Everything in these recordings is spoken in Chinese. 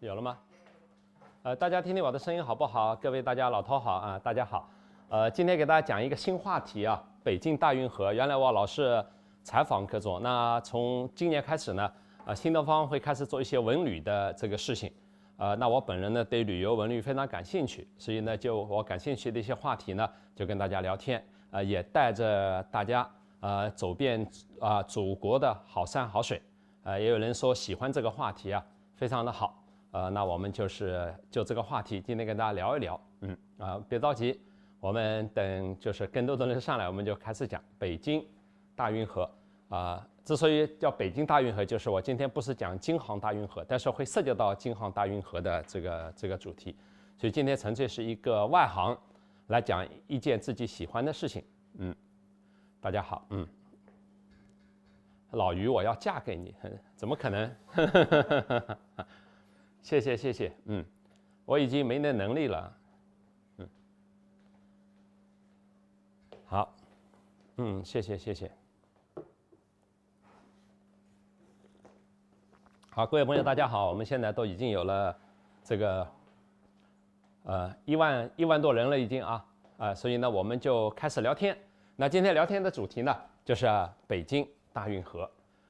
有了吗？呃，大家听听我的声音好不好？各位大家，老头好啊，大家好。呃，今天给大家讲一个新话题啊，北京大运河。原来我老是采访各种，那从今年开始呢，呃，新东方会开始做一些文旅的这个事情。呃，那我本人呢对旅游文旅非常感兴趣，所以呢就我感兴趣的一些话题呢就跟大家聊天，呃，也带着大家呃走遍啊祖国的好山好水。呃，也有人说喜欢这个话题啊，非常的好。呃，那我们就是就这个话题，今天跟大家聊一聊。嗯，啊，别着急，我们等就是更多的人上来，我们就开始讲北京大运河。啊，之所以叫北京大运河，就是我今天不是讲京杭大运河，但是会涉及到京杭大运河的这个这个主题。所以今天纯粹是一个外行来讲一件自己喜欢的事情。嗯，大家好，嗯，老于，我要嫁给你，怎么可能？谢谢谢谢，嗯，我已经没那能力了，嗯，好，嗯，谢谢谢谢，好，各位朋友大家好，我们现在都已经有了这个，呃，一万一万多人了已经啊，啊，所以呢，我们就开始聊天。那今天聊天的主题呢，就是北京大运河。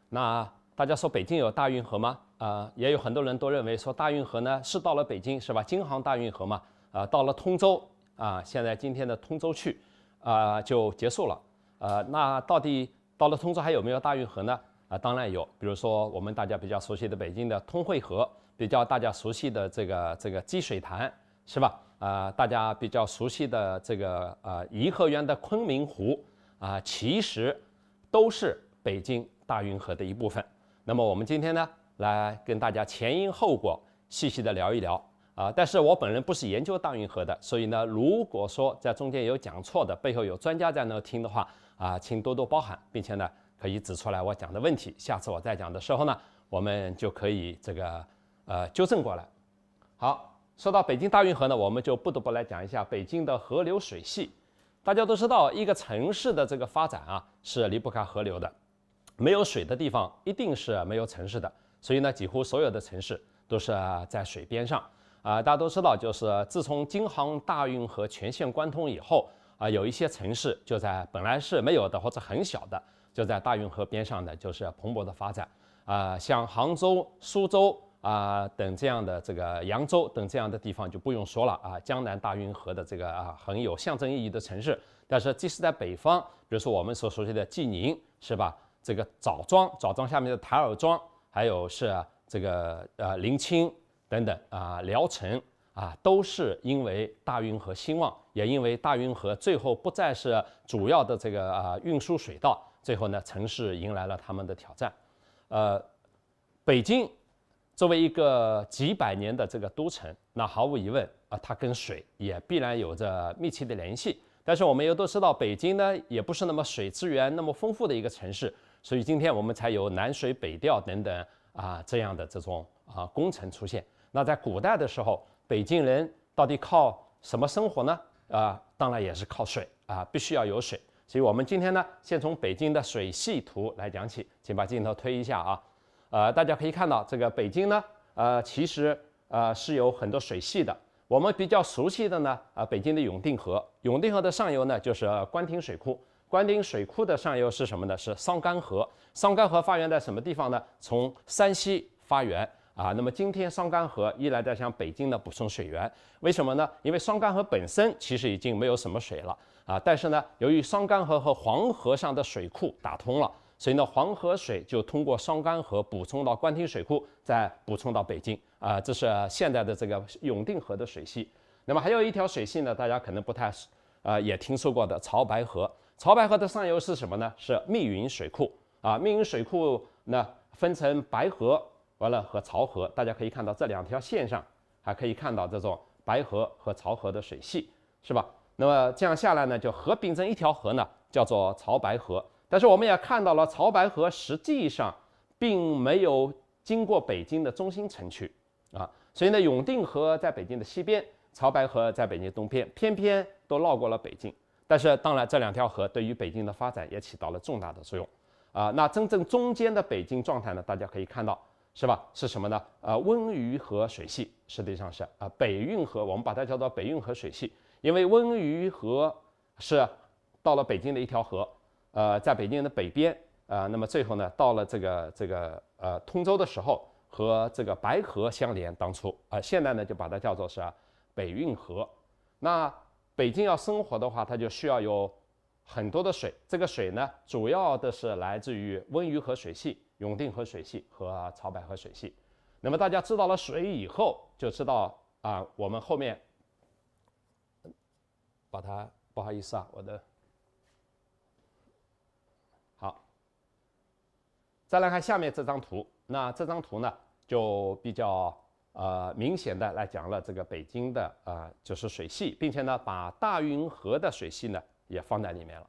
那大家说北京有大运河吗？啊，也有很多人都认为说大运河呢是到了北京是吧？京杭大运河嘛，啊，到了通州啊，现在今天的通州去，啊就结束了。呃，那到底到了通州还有没有大运河呢？啊，当然有。比如说我们大家比较熟悉的北京的通惠河，比较大家熟悉的这个这个积水潭是吧？啊，大家比较熟悉的这个啊颐和园的昆明湖啊，其实都是北京大运河的一部分。那么我们今天呢，来跟大家前因后果细细的聊一聊啊。但是我本人不是研究大运河的，所以呢，如果说在中间有讲错的，背后有专家在那听的话啊，请多多包涵，并且呢，可以指出来我讲的问题，下次我再讲的时候呢，我们就可以这个呃纠正过来。好，说到北京大运河呢，我们就不得不来讲一下北京的河流水系。大家都知道，一个城市的这个发展啊，是离不开河流的。没有水的地方一定是没有城市的，所以呢，几乎所有的城市都是在水边上啊。大家都知道，就是自从京杭大运河全线贯通以后啊，有一些城市就在本来是没有的或者很小的，就在大运河边上的，就是蓬勃的发展啊。像杭州、苏州啊等这样的，这个扬州等这样的地方就不用说了啊。江南大运河的这个啊很有象征意义的城市，但是即使在北方，比如说我们所熟悉的济宁，是吧？这个枣庄、枣庄下面的台儿庄，还有是这个呃临清等等啊，聊城啊，都是因为大运河兴旺，也因为大运河最后不再是主要的这个啊运输水道，最后呢，城市迎来了他们的挑战。呃，北京作为一个几百年的这个都城，那毫无疑问啊，它跟水也必然有着密切的联系。但是我们又都知道，北京呢也不是那么水资源那么丰富的一个城市。所以今天我们才有南水北调等等啊这样的这种啊工程出现。那在古代的时候，北京人到底靠什么生活呢？啊，当然也是靠水啊，必须要有水。所以我们今天呢，先从北京的水系图来讲起，请把镜头推一下啊。呃，大家可以看到，这个北京呢，呃，其实呃是有很多水系的。我们比较熟悉的呢，啊，北京的永定河，永定河的上游呢就是官厅水库。官丁水库的上游是什么呢？是桑干河。桑干河发源在什么地方呢？从山西发源啊。那么今天桑干河依然在向北京呢补充水源。为什么呢？因为桑干河本身其实已经没有什么水了啊。但是呢，由于桑干河和黄河上的水库打通了，所以呢，黄河水就通过桑干河补充到官厅水库，再补充到北京啊。这是现在的这个永定河的水系。那么还有一条水系呢，大家可能不太呃也听说过的潮白河。潮白河的上游是什么呢？是密云水库啊。密云水库呢，分成白河完了和潮河。大家可以看到这两条线上，还可以看到这种白河和潮河的水系，是吧？那么这样下来呢，就合并成一条河呢，叫做潮白河。但是我们也看到了，潮白河实际上并没有经过北京的中心城区啊。所以呢，永定河在北京的西边，潮白河在北京东边，偏偏都绕过了北京。但是当然，这两条河对于北京的发展也起到了重大的作用，啊，那真正中间的北京状态呢？大家可以看到，是吧？是什么呢？呃，温榆河水系实际上是啊，北运河，我们把它叫做北运河水系，因为温榆河是到了北京的一条河，呃，在北京的北边，呃，那么最后呢，到了这个这个呃通州的时候和这个白河相连，当初啊，现在呢就把它叫做是北运河，那。北京要生活的话，它就需要有很多的水。这个水呢，主要的是来自于温榆河水系、永定河水系和潮白河水系。那么大家知道了水以后，就知道啊，我们后面把它不好意思啊，我的好，再来看下面这张图。那这张图呢，就比较。呃，明显的来讲了，这个北京的呃就是水系，并且呢，把大运河的水系呢也放在里面了。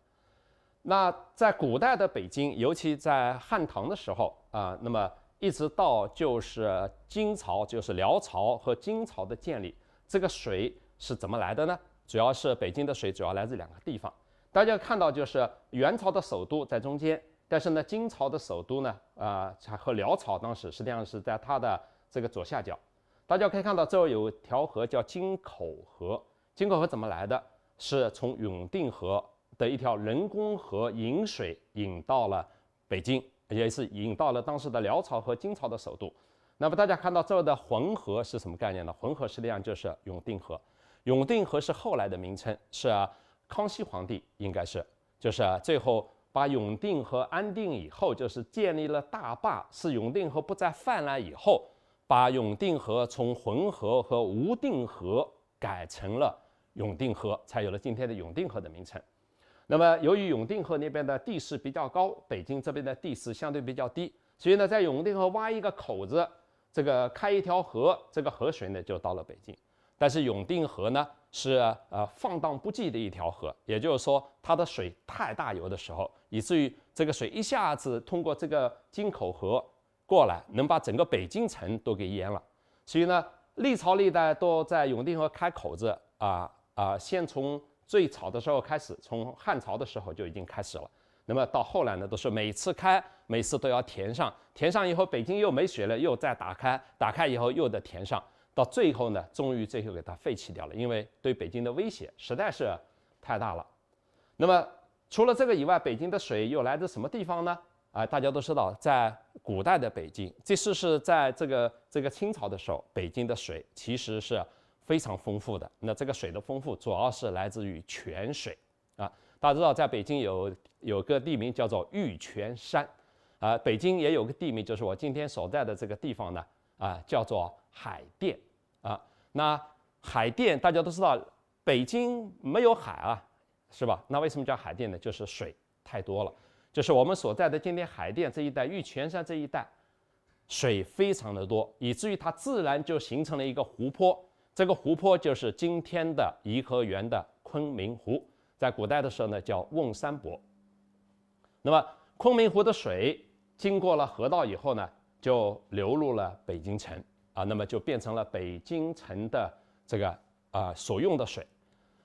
那在古代的北京，尤其在汉唐的时候啊，那么一直到就是金朝、就是辽朝和金朝的建立，这个水是怎么来的呢？主要是北京的水主要来自两个地方。大家看到，就是元朝的首都在中间，但是呢，金朝的首都呢，呃，和辽朝当时实际上是在它的这个左下角。大家可以看到，这儿有条河叫金口河。金口河怎么来的？是从永定河的一条人工河引水引到了北京，也是引到了当时的辽朝和金朝的首都。那么大家看到这儿的浑河是什么概念呢？浑河实际上就是永定河。永定河是后来的名称，是康熙皇帝应该是，就是最后把永定河安定以后，就是建立了大坝，是永定河不再泛滥以后。把永定河从浑河和无定河改成了永定河，才有了今天的永定河的名称。那么，由于永定河那边的地势比较高，北京这边的地势相对比较低，所以呢，在永定河挖一个口子，这个开一条河，这个河水呢就到了北京。但是永定河呢是呃放荡不羁的一条河，也就是说它的水太大，游的时候以至于这个水一下子通过这个金口河。过来能把整个北京城都给淹了，所以呢，历朝历代都在永定河开口子啊啊，先从最早的时候开始，从汉朝的时候就已经开始了。那么到后来呢，都是每次开，每次都要填上，填上以后北京又没水了，又再打开，打开以后又得填上，到最后呢，终于最后给它废弃掉了，因为对北京的威胁实在是太大了。那么除了这个以外，北京的水又来自什么地方呢？啊，大家都知道在。古代的北京，这是是在这个这个清朝的时候，北京的水其实是非常丰富的。那这个水的丰富，主要是来自于泉水，啊，大家知道，在北京有有个地名叫做玉泉山，啊，北京也有个地名，就是我今天所在的这个地方呢，啊，叫做海淀，啊，那海淀大家都知道，北京没有海啊，是吧？那为什么叫海淀呢？就是水太多了。就是我们所在的今天海淀这一带，玉泉山这一带，水非常的多，以至于它自然就形成了一个湖泊。这个湖泊就是今天的颐和园的昆明湖，在古代的时候呢叫瓮山泊。那么昆明湖的水经过了河道以后呢，就流入了北京城啊，那么就变成了北京城的这个啊所用的水，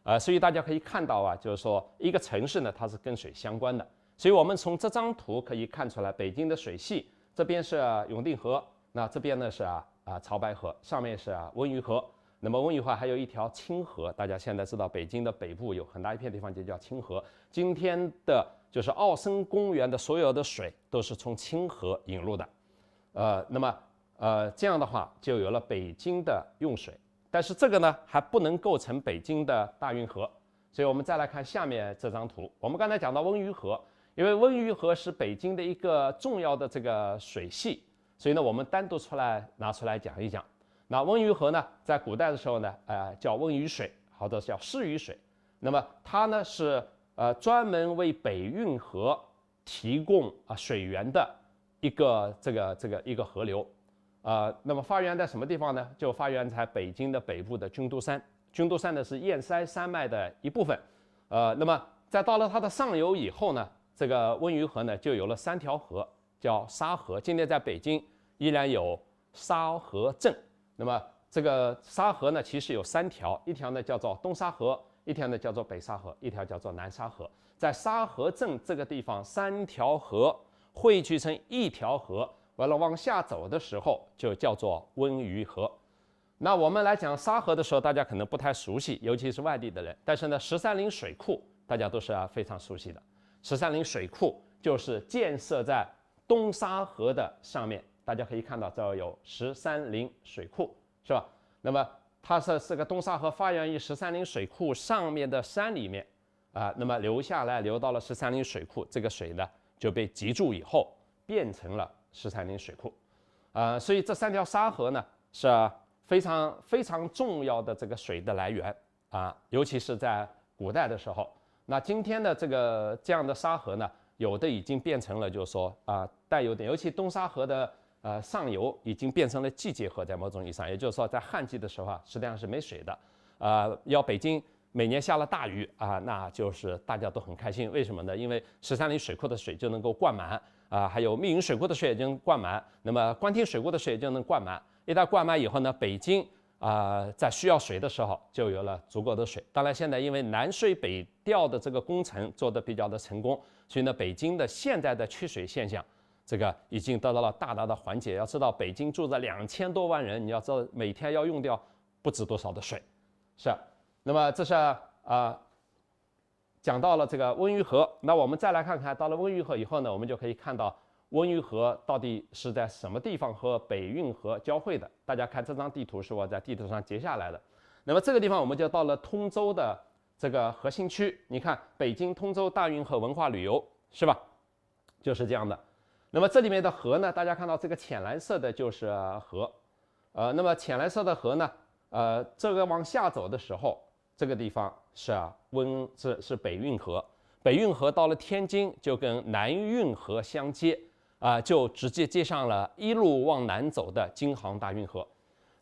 呃，所以大家可以看到啊，就是说一个城市呢，它是跟水相关的。所以我们从这张图可以看出来，北京的水系，这边是永定河，那这边呢是啊啊潮白河，上面是啊温榆河。那么温榆河还有一条清河，大家现在知道北京的北部有很大一片地方就叫清河。今天的就是奥森公园的所有的水都是从清河引入的，呃，那么呃这样的话就有了北京的用水。但是这个呢还不能构成北京的大运河，所以我们再来看下面这张图。我们刚才讲到温榆河。因为温榆河是北京的一个重要的这个水系，所以呢，我们单独出来拿出来讲一讲。那温榆河呢，在古代的时候呢，呃，叫温榆水，或者叫湿榆水。那么它呢是呃专门为北运河提供啊水源的一个这个这个一个河流，呃，那么发源在什么地方呢？就发源在北京的北部的军都山。军都山呢是燕山山脉的一部分，呃，那么在到了它的上游以后呢。这个温榆河呢，就有了三条河，叫沙河。今天在北京依然有沙河镇。那么这个沙河呢，其实有三条，一条呢叫做东沙河，一条呢叫做北沙河，一条叫做南沙河。在沙河镇这个地方，三条河汇聚成一条河，完了往下走的时候就叫做温榆河。那我们来讲沙河的时候，大家可能不太熟悉，尤其是外地的人。但是呢，十三陵水库大家都是非常熟悉的。十三陵水库就是建设在东沙河的上面，大家可以看到，这有十三陵水库，是吧？那么它是是个东沙河发源于十三陵水库上面的山里面，啊，那么流下来，流到了十三陵水库，这个水呢就被集住以后，变成了十三陵水库，啊，所以这三条沙河呢是非常非常重要的这个水的来源啊，尤其是在古代的时候。那今天的这个这样的沙河呢，有的已经变成了，就是说啊，带有点，尤其东沙河的呃上游已经变成了季节河，在某种意义上，也就是说在旱季的时候啊，实际上是没水的，啊，要北京每年下了大雨啊，那就是大家都很开心，为什么呢？因为十三陵水库的水就能够灌满啊，还有密云水库的水已经灌满，那么官厅水库的水就能灌满，一旦灌满以后呢，北京。啊，在需要水的时候就有了足够的水。当然，现在因为南水北调的这个工程做得比较的成功，所以呢，北京的现在的缺水现象，这个已经得到了大大的缓解。要知道，北京住着两千多万人，你要知道每天要用掉不止多少的水，是。那么这是啊，讲到了这个温榆河，那我们再来看看到了温榆河以后呢，我们就可以看到。温榆河到底是在什么地方和北运河交汇的？大家看这张地图，是我在地图上截下来的。那么这个地方我们就到了通州的这个核心区。你看，北京通州大运河文化旅游是吧？就是这样的。那么这里面的河呢？大家看到这个浅蓝色的就是河，呃，那么浅蓝色的河呢，呃，这个往下走的时候，这个地方是温，是是北运河。北运河到了天津，就跟南运河相接。啊，就直接接上了一路往南走的京杭大运河，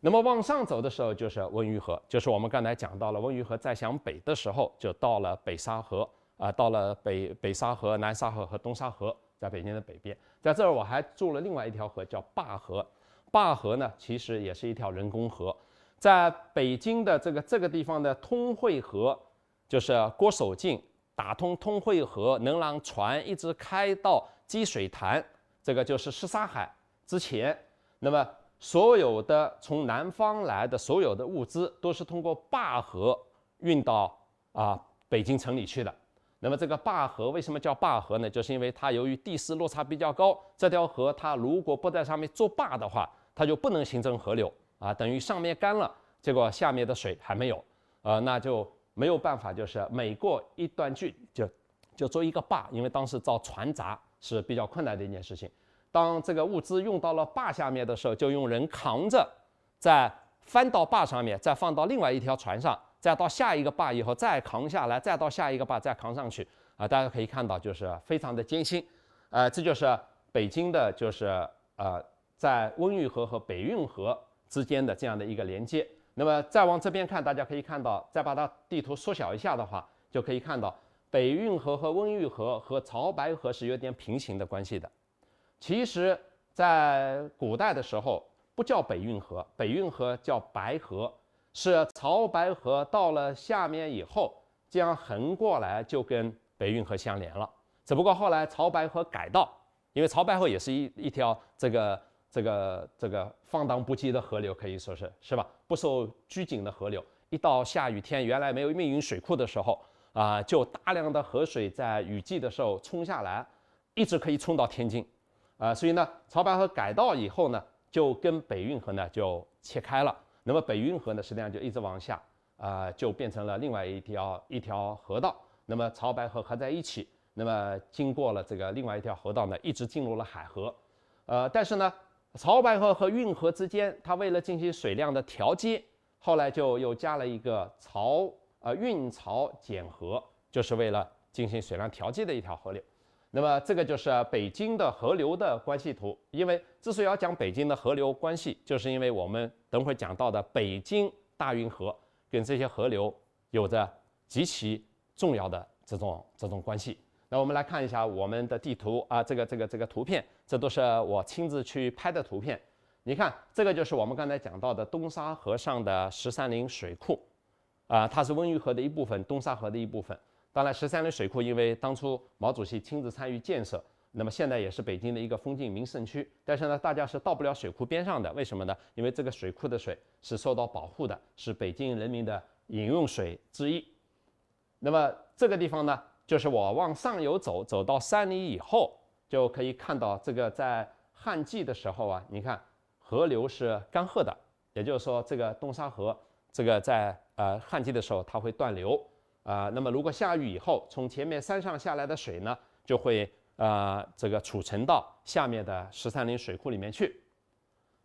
那么往上走的时候就是温榆河，就是我们刚才讲到了温榆河。再向北的时候就到了北沙河，啊，到了北北沙河、南沙河和东沙河，在北京的北边。在这儿我还做了另外一条河，叫坝河。坝河呢，其实也是一条人工河，在北京的这个这个地方的通惠河，就是郭守敬打通通惠河，能让船一直开到积水潭。这个就是什刹海之前，那么所有的从南方来的所有的物资都是通过坝河运到啊北京城里去的。那么这个坝河为什么叫坝河呢？就是因为它由于地势落差比较高，这条河它如果不在上面做坝的话，它就不能形成河流啊。等于上面干了，结果下面的水还没有，呃，那就没有办法，就是每过一段距就就做一个坝，因为当时造船闸。是比较困难的一件事情。当这个物资用到了坝下面的时候，就用人扛着，再翻到坝上面，再放到另外一条船上，再到下一个坝以后再扛下来，再到下一个坝再扛上去。啊，大家可以看到，就是非常的艰辛。呃，这就是北京的，就是呃，在温榆河和北运河之间的这样的一个连接。那么再往这边看，大家可以看到，再把它地图缩小一下的话，就可以看到。北运河和温玉河和潮白河是有点平行的关系的。其实，在古代的时候，不叫北运河，北运河叫白河，是潮白河到了下面以后，将横过来就跟北运河相连了。只不过后来潮白河改道，因为潮白河也是一一条这个这个这个放荡不羁的河流，可以说是是吧？不受拘谨的河流，一到下雨天，原来没有密云水库的时候。啊，就大量的河水在雨季的时候冲下来，一直可以冲到天津，啊，所以呢，潮白河改道以后呢，就跟北运河呢就切开了，那么北运河呢，实际上就一直往下，啊，就变成了另外一条一条河道，那么潮白河合在一起，那么经过了这个另外一条河道呢，一直进入了海河，呃，但是呢，潮白河和运河之间，它为了进行水量的调节，后来就又加了一个潮。呃，运漕减河就是为了进行水量调剂的一条河流。那么，这个就是北京的河流的关系图。因为之所以要讲北京的河流关系，就是因为我们等会儿讲到的北京大运河跟这些河流有着极其重要的这种这种关系。那我们来看一下我们的地图啊，这个这个这个图片，这都是我亲自去拍的图片。你看，这个就是我们刚才讲到的东沙河上的十三陵水库。啊，它是温榆河的一部分，东沙河的一部分。当然，十三陵水库因为当初毛主席亲自参与建设，那么现在也是北京的一个风景名胜区。但是呢，大家是到不了水库边上的，为什么呢？因为这个水库的水是受到保护的，是北京人民的饮用水之一。那么这个地方呢，就是我往上游走，走到山里以后，就可以看到这个在旱季的时候啊，你看河流是干涸的，也就是说这个东沙河。这个在呃旱季的时候，它会断流啊。那么如果下雨以后，从前面山上下来的水呢，就会呃这个储存到下面的十三陵水库里面去。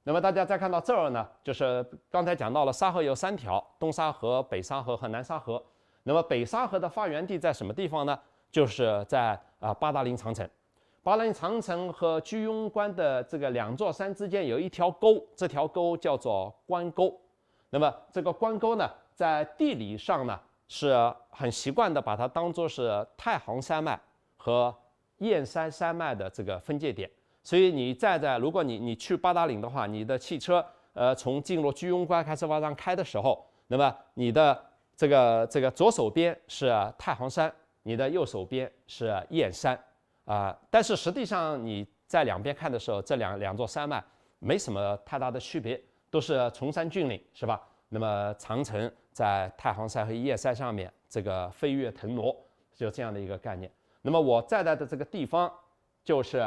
那么大家再看到这儿呢，就是刚才讲到了沙河有三条：东沙河、北沙河和南沙河。那么北沙河的发源地在什么地方呢？就是在啊八达岭长城。八达岭长城和居庸关的这个两座山之间有一条沟，这条沟叫做关沟。那么这个关沟呢，在地理上呢，是很习惯的把它当做是太行山脉和燕山山脉的这个分界点。所以你站在，如果你你去八达岭的话，你的汽车，呃，从进入居庸关开始往上开的时候，那么你的这个这个左手边是太行山，你的右手边是燕山，啊，但是实际上你在两边看的时候，这两两座山脉没什么太大的区别。都是崇山峻岭，是吧？那么长城在太行山和燕山上面，这个飞跃腾挪，就这样的一个概念。那么我站在的这个地方，就是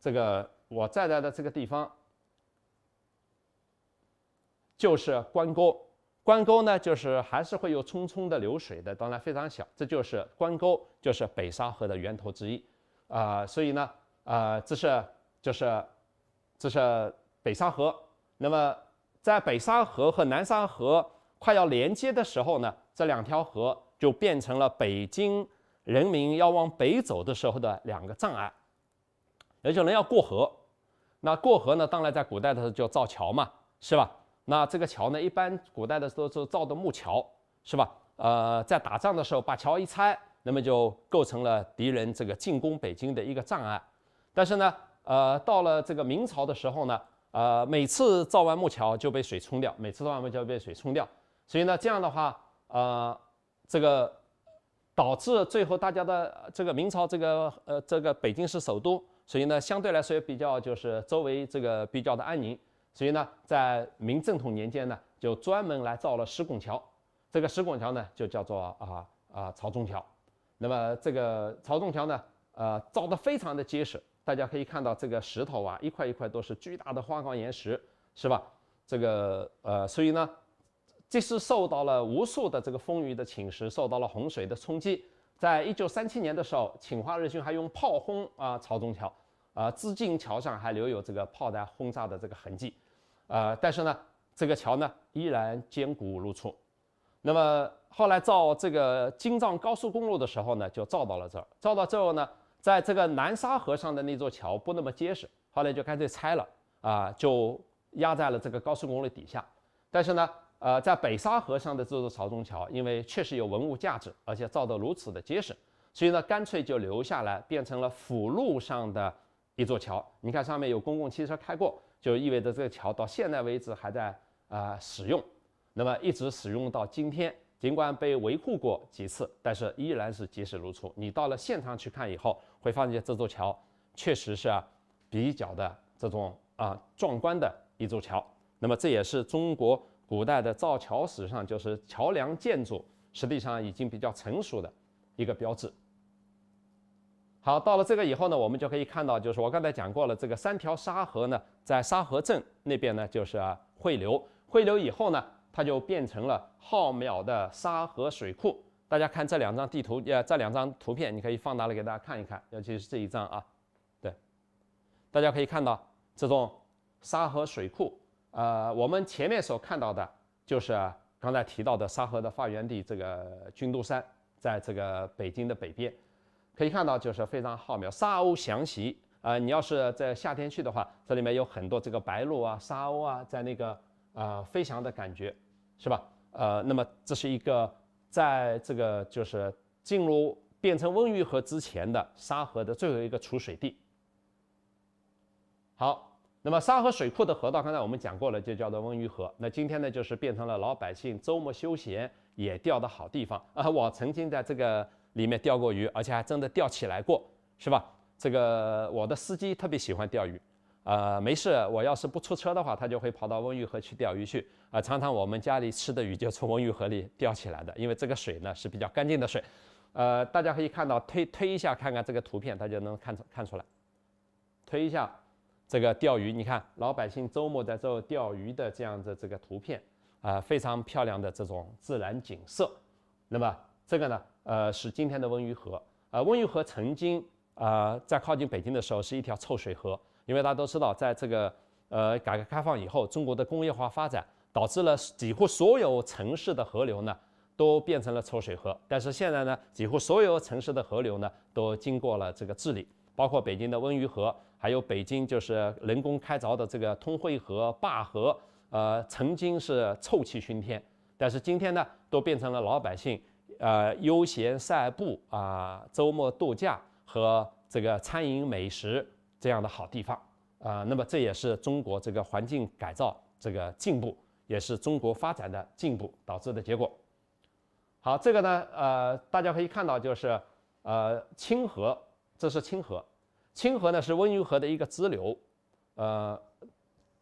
这个我站在的这个地方，就是关沟。关沟呢，就是还是会有匆匆的流水的，当然非常小。这就是关沟，就是北沙河的源头之一，啊，所以呢，啊，这是就是，这是北沙河。那么。在北沙河和南沙河快要连接的时候呢，这两条河就变成了北京人民要往北走的时候的两个障碍。也就人要过河，那过河呢，当然在古代的时候就造桥嘛，是吧？那这个桥呢，一般古代的时候是造的木桥，是吧？呃，在打仗的时候把桥一拆，那么就构成了敌人这个进攻北京的一个障碍。但是呢，呃，到了这个明朝的时候呢。呃，每次造完木桥就被水冲掉，每次造完木桥就被水冲掉，所以呢，这样的话，呃，这个导致最后大家的这个明朝这个呃这个北京是首都，所以呢，相对来说也比较就是周围这个比较的安宁，所以呢，在明正统年间呢，就专门来造了石拱桥，这个石拱桥呢就叫做啊啊朝中桥，那么这个朝中桥呢。呃，造得非常的结实，大家可以看到这个石头啊，一块一块都是巨大的花岗岩石，是吧？这个呃，所以呢，这是受到了无数的这个风雨的侵蚀，受到了洪水的冲击。在一九三七年的时候，侵华日军还用炮轰啊，朝中桥啊，紫禁桥上还留有这个炮弹轰炸的这个痕迹，啊，但是呢，这个桥呢依然坚固如初。那么后来造这个京藏高速公路的时候呢，就造到了这儿，造到之后呢。在这个南沙河上的那座桥不那么结实，后来就干脆拆了啊，就压在了这个高速公路底下。但是呢，呃，在北沙河上的这座桥中桥，因为确实有文物价值，而且造得如此的结实，所以呢，干脆就留下来，变成了辅路上的一座桥。你看上面有公共汽车开过，就意味着这个桥到现在为止还在啊使用，那么一直使用到今天。尽管被维护过几次，但是依然是即使如初。你到了现场去看以后，会发现这座桥确实是比较的这种啊壮观的一座桥。那么这也是中国古代的造桥史上，就是桥梁建筑实际上已经比较成熟的一个标志。好，到了这个以后呢，我们就可以看到，就是我刚才讲过了，这个三条沙河呢，在沙河镇那边呢就是汇流，汇流以后呢。它就变成了浩渺的沙河水库。大家看这两张地图，呃，这两张图片，你可以放大了给大家看一看，尤其是这一张啊。对，大家可以看到这种沙河水库，呃，我们前面所看到的就是刚才提到的沙河的发源地，这个军都山，在这个北京的北边，可以看到就是非常浩渺，沙鸥翔集。呃，你要是在夏天去的话，这里面有很多这个白鹭啊、沙鸥啊，在那个呃飞翔的感觉。是吧？呃，那么这是一个在这个就是进入变成温榆河之前的沙河的最后一个储水地。好，那么沙河水库的河道，刚才我们讲过了，就叫做温榆河。那今天呢，就是变成了老百姓周末休闲也钓的好地方啊！我曾经在这个里面钓过鱼，而且还真的钓起来过，是吧？这个我的司机特别喜欢钓鱼。呃，没事。我要是不出车的话，他就会跑到温榆河去钓鱼去。啊，常常我们家里吃的鱼就从温榆河里钓起来的，因为这个水呢是比较干净的水。呃，大家可以看到，推推一下，看看这个图片，大家能看出看出来。推一下这个钓鱼，你看老百姓周末在这钓鱼的这样的这个图片，啊，非常漂亮的这种自然景色。那么这个呢，呃，是今天的温榆河。呃，温榆河曾经啊，在靠近北京的时候是一条臭水河。因为大家都知道，在这个呃改革开放以后，中国的工业化发展导致了几乎所有城市的河流呢都变成了臭水河。但是现在呢，几乎所有城市的河流呢都经过了这个治理，包括北京的温榆河，还有北京就是人工开凿的这个通惠河、灞河，呃，曾经是臭气熏天，但是今天呢，都变成了老百姓呃悠闲散步啊，周末度假和这个餐饮美食。这样的好地方啊，那么这也是中国这个环境改造这个进步，也是中国发展的进步导致的结果。好，这个呢，呃，大家可以看到，就是呃，清河，这是清河，清河呢是温榆河的一个支流，呃，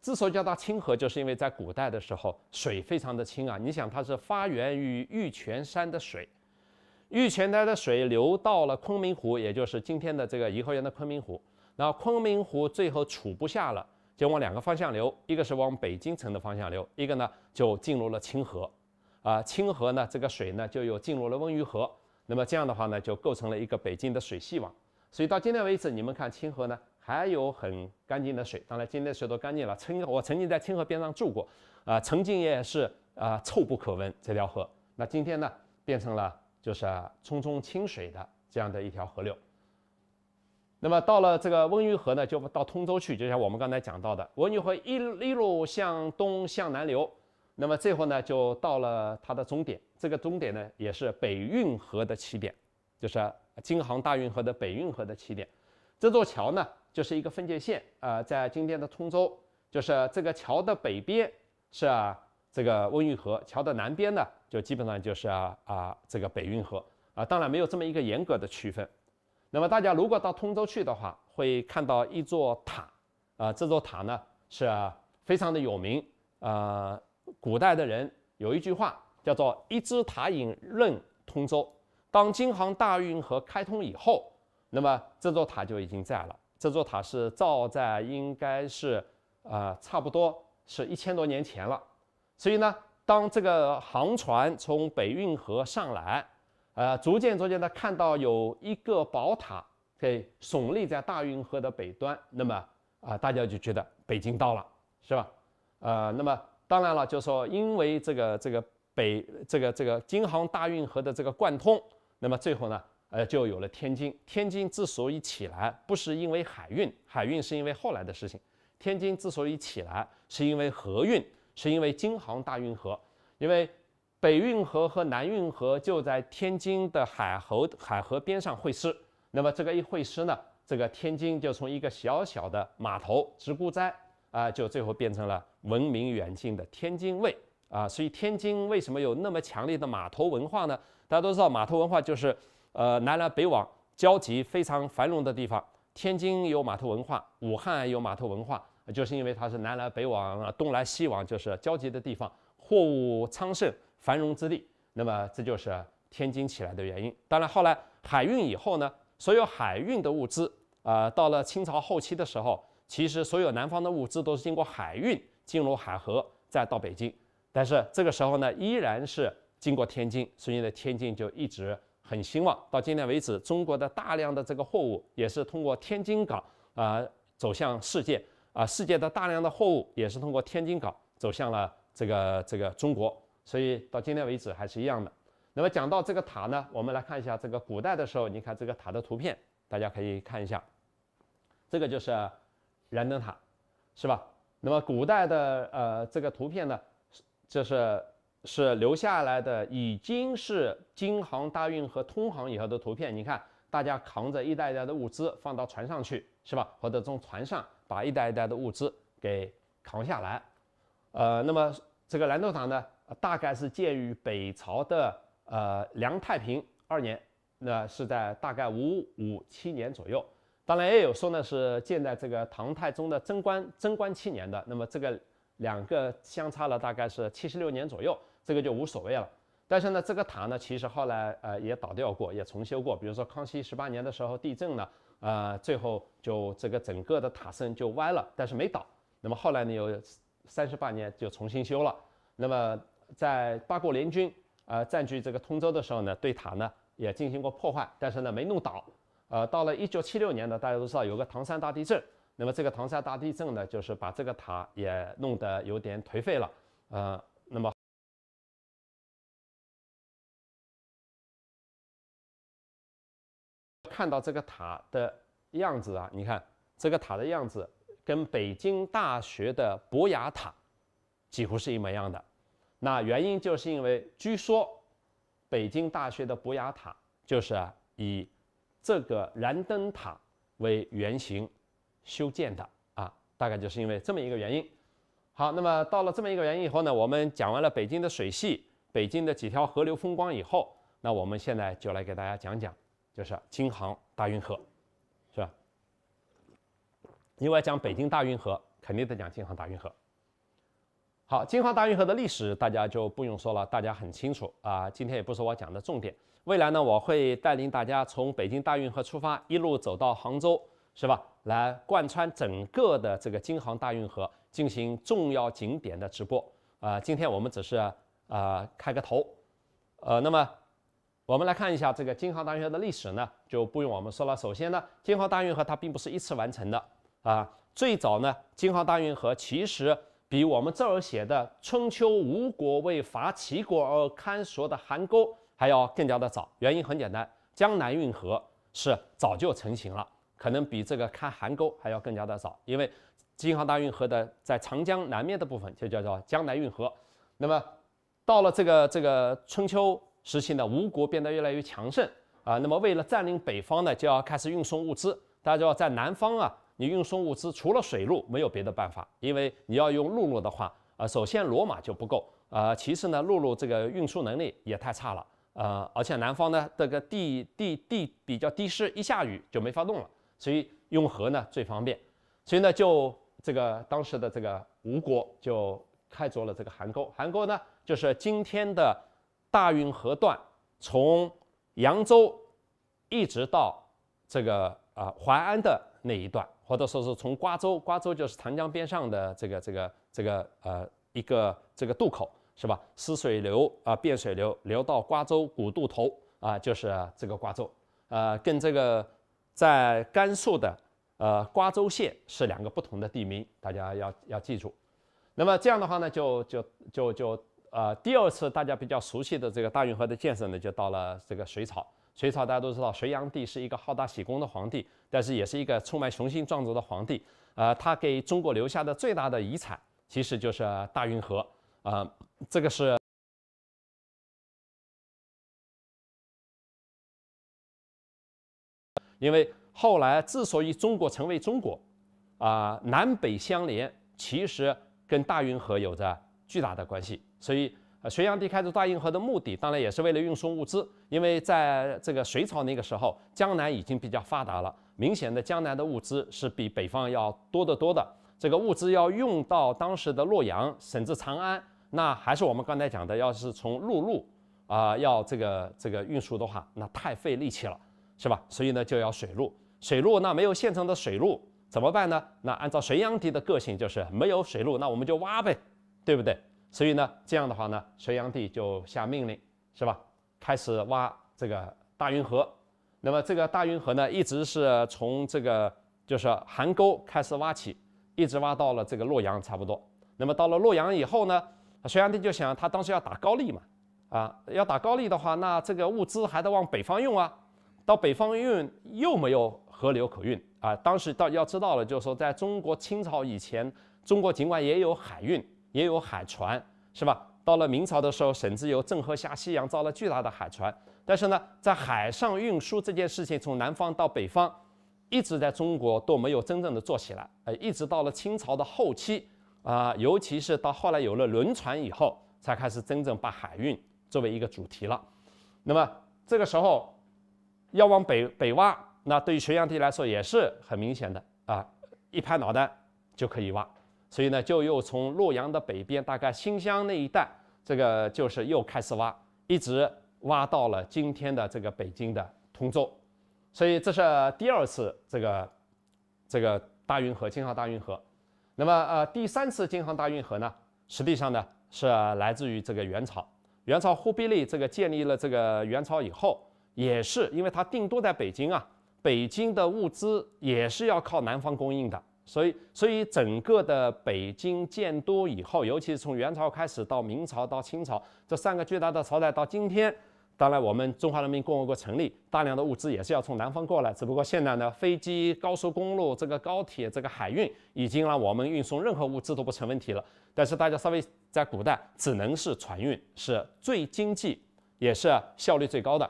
之所以叫它清河，就是因为在古代的时候水非常的清啊。你想，它是发源于玉泉山的水，玉泉山的水流到了昆明湖，也就是今天的这个颐和园的昆明湖。然后昆明湖最后处不下了，就往两个方向流，一个是往北京城的方向流，一个呢就进入了清河，啊，清河呢这个水呢就又进入了温榆河，那么这样的话呢就构成了一个北京的水系网。所以到今天为止，你们看清河呢还有很干净的水，当然今天水都干净了。曾我曾经在清河边上住过，啊，曾经也是啊臭不可闻这条河，那今天呢变成了就是冲冲清水的这样的一条河流。那么到了这个温榆河呢，就到通州去，就像我们刚才讲到的，温榆河一一路向东向南流，那么最后呢，就到了它的终点。这个终点呢，也是北运河的起点，就是京杭大运河的北运河的起点。这座桥呢，就是一个分界线。呃，在今天的通州，就是这个桥的北边是这个温榆河，桥的南边呢，就基本上就是啊，这个北运河。啊，当然没有这么一个严格的区分。那么大家如果到通州去的话，会看到一座塔，啊，这座塔呢是非常的有名，啊，古代的人有一句话叫做“一知塔影任通州”。当京杭大运河开通以后，那么这座塔就已经在了。这座塔是造在应该是，呃，差不多是一千多年前了。所以呢，当这个航船从北运河上来。呃，逐渐逐渐的看到有一个宝塔在耸立在大运河的北端，那么啊，大家就觉得北京到了，是吧？呃，那么当然了，就说因为这个这个北这个这个京杭大运河的这个贯通，那么最后呢，呃，就有了天津。天津之所以起来，不是因为海运，海运是因为后来的事情。天津之所以起来，是因为河运，是因为京杭大运河，因为。北运河和南运河就在天津的海河海河边上会师，那么这个一会师呢，这个天津就从一个小小的码头直沽斋啊，就最后变成了闻名远近的天津卫啊。所以天津为什么有那么强烈的码头文化呢？大家都知道，码头文化就是呃南来北往交集非常繁荣的地方。天津有码头文化，武汉有码头文化，就是因为它是南来北往、东来西往就是交集的地方，货物昌盛。繁荣之地，那么这就是天津起来的原因。当然，后来海运以后呢，所有海运的物资啊，到了清朝后期的时候，其实所有南方的物资都是经过海运进入海河，再到北京。但是这个时候呢，依然是经过天津，所以呢，天津就一直很兴旺。到今天为止，中国的大量的这个货物也是通过天津港啊走向世界啊，世界的大量的货物也是通过天津港走向了这个这个中国。所以到今天为止还是一样的。那么讲到这个塔呢，我们来看一下这个古代的时候，你看这个塔的图片，大家可以看一下，这个就是燃灯塔，是吧？那么古代的呃这个图片呢，是就是是留下来的，已经是京杭大运河通航以后的图片。你看，大家扛着一袋一袋的物资放到船上去，是吧？或者从船上把一袋一袋的物资给扛下来，呃，那么这个燃灯塔呢？大概是建于北朝的呃梁太平二年，那是在大概五五七年左右。当然也有说呢是建在这个唐太宗的贞观贞观七年的。那么这个两个相差了大概是七十六年左右，这个就无所谓了。但是呢，这个塔呢其实后来呃也倒掉过，也重修过。比如说康熙十八年的时候地震呢，呃最后就这个整个的塔身就歪了，但是没倒。那么后来呢有三十八年就重新修了。那么在八国联军呃占据这个通州的时候呢，对塔呢也进行过破坏，但是呢没弄倒。呃，到了一九七六年呢，大家都知道有个唐山大地震，那么这个唐山大地震呢，就是把这个塔也弄得有点颓废了。呃，那么看到这个塔的样子啊，你看这个塔的样子跟北京大学的博雅塔几乎是一模一样的。那原因就是因为，据说北京大学的博雅塔就是以这个燃灯塔为原型修建的啊，大概就是因为这么一个原因。好，那么到了这么一个原因以后呢，我们讲完了北京的水系，北京的几条河流风光以后，那我们现在就来给大家讲讲，就是京杭大运河，是吧？因为讲北京大运河，肯定得讲京杭大运河。好，京杭大运河的历史大家就不用说了，大家很清楚啊。今天也不是我讲的重点，未来呢，我会带领大家从北京大运河出发，一路走到杭州，是吧？来贯穿整个的这个京杭大运河，进行重要景点的直播啊。今天我们只是啊开个头，呃，那么我们来看一下这个京杭大运河的历史呢，就不用我们说了。首先呢，京杭大运河它并不是一次完成的啊，最早呢，京杭大运河其实。比我们这儿写的春秋吴国为伐齐国而看说的邗沟还要更加的早，原因很简单，江南运河是早就成型了，可能比这个看邗沟还要更加的早，因为京杭大运河的在长江南面的部分就叫做江南运河。那么到了这个这个春秋时期的吴国变得越来越强盛啊，那么为了占领北方呢，就要开始运送物资，大家知道，在南方啊。你运送物资除了水路没有别的办法，因为你要用陆路的话，啊，首先罗马就不够，啊，其次呢，陆路这个运输能力也太差了，呃，而且南方呢，这个地地地比较低湿，一下雨就没法动了，所以用河呢最方便，所以呢，就这个当时的这个吴国就开凿了这个邗沟，邗沟呢就是今天的大运河段，从扬州一直到这个啊淮安的那一段。或者说是从瓜州，瓜州就是长江边上的这个这个这个呃一个这个渡口是吧？泗水流啊，变水流，流到瓜州古渡头啊，就是这个瓜州。呃，跟这个在甘肃的呃瓜州县是两个不同的地名，大家要要记住。那么这样的话呢，就就就就呃第二次大家比较熟悉的这个大运河的建设呢，就到了这个水草。隋朝大家都知道，隋炀帝是一个好大喜功的皇帝，但是也是一个充满雄心壮志的皇帝。呃，他给中国留下的最大的遗产，其实就是大运河。啊，这个是，因为后来之所以中国成为中国，啊，南北相连，其实跟大运河有着巨大的关系，所以。隋炀帝开凿大运河的目的，当然也是为了运送物资。因为在这个隋朝那个时候，江南已经比较发达了，明显的江南的物资是比北方要多得多的。这个物资要用到当时的洛阳、甚至长安，那还是我们刚才讲的，要是从陆路啊，要这个这个运输的话，那太费力气了，是吧？所以呢，就要水路。水路那没有现成的水路怎么办呢？那按照隋炀帝的个性，就是没有水路，那我们就挖呗，对不对？所以呢，这样的话呢，隋炀帝就下命令，是吧？开始挖这个大运河。那么这个大运河呢，一直是从这个就是邗沟开始挖起，一直挖到了这个洛阳，差不多。那么到了洛阳以后呢，隋炀帝就想，他当时要打高丽嘛，啊，要打高丽的话，那这个物资还得往北方运啊。到北方运又没有河流可运啊。当时到要知道了，就是说，在中国清朝以前，中国尽管也有海运。也有海船，是吧？到了明朝的时候，甚至由郑和下西洋造了巨大的海船。但是呢，在海上运输这件事情，从南方到北方，一直在中国都没有真正的做起来。呃，一直到了清朝的后期啊，尤其是到后来有了轮船以后，才开始真正把海运作为一个主题了。那么这个时候要往北北挖，那对于隋炀帝来说也是很明显的啊，一拍脑袋就可以挖。所以呢，就又从洛阳的北边，大概新乡那一带，这个就是又开始挖，一直挖到了今天的这个北京的通州，所以这是第二次这个这个大运河——京杭大运河。那么，呃，第三次京杭大运河呢，实际上呢是来自于这个元朝。元朝忽必烈这个建立了这个元朝以后，也是因为他定都在北京啊，北京的物资也是要靠南方供应的。所以，所以整个的北京建都以后，尤其是从元朝开始到明朝到清朝这三个巨大的朝代，到今天，当然我们中华人民共和国成立，大量的物资也是要从南方过来。只不过现在呢，飞机、高速公路、这个高铁、这个海运，已经让我们运送任何物资都不成问题了。但是大家稍微在古代，只能是船运，是最经济，也是效率最高的。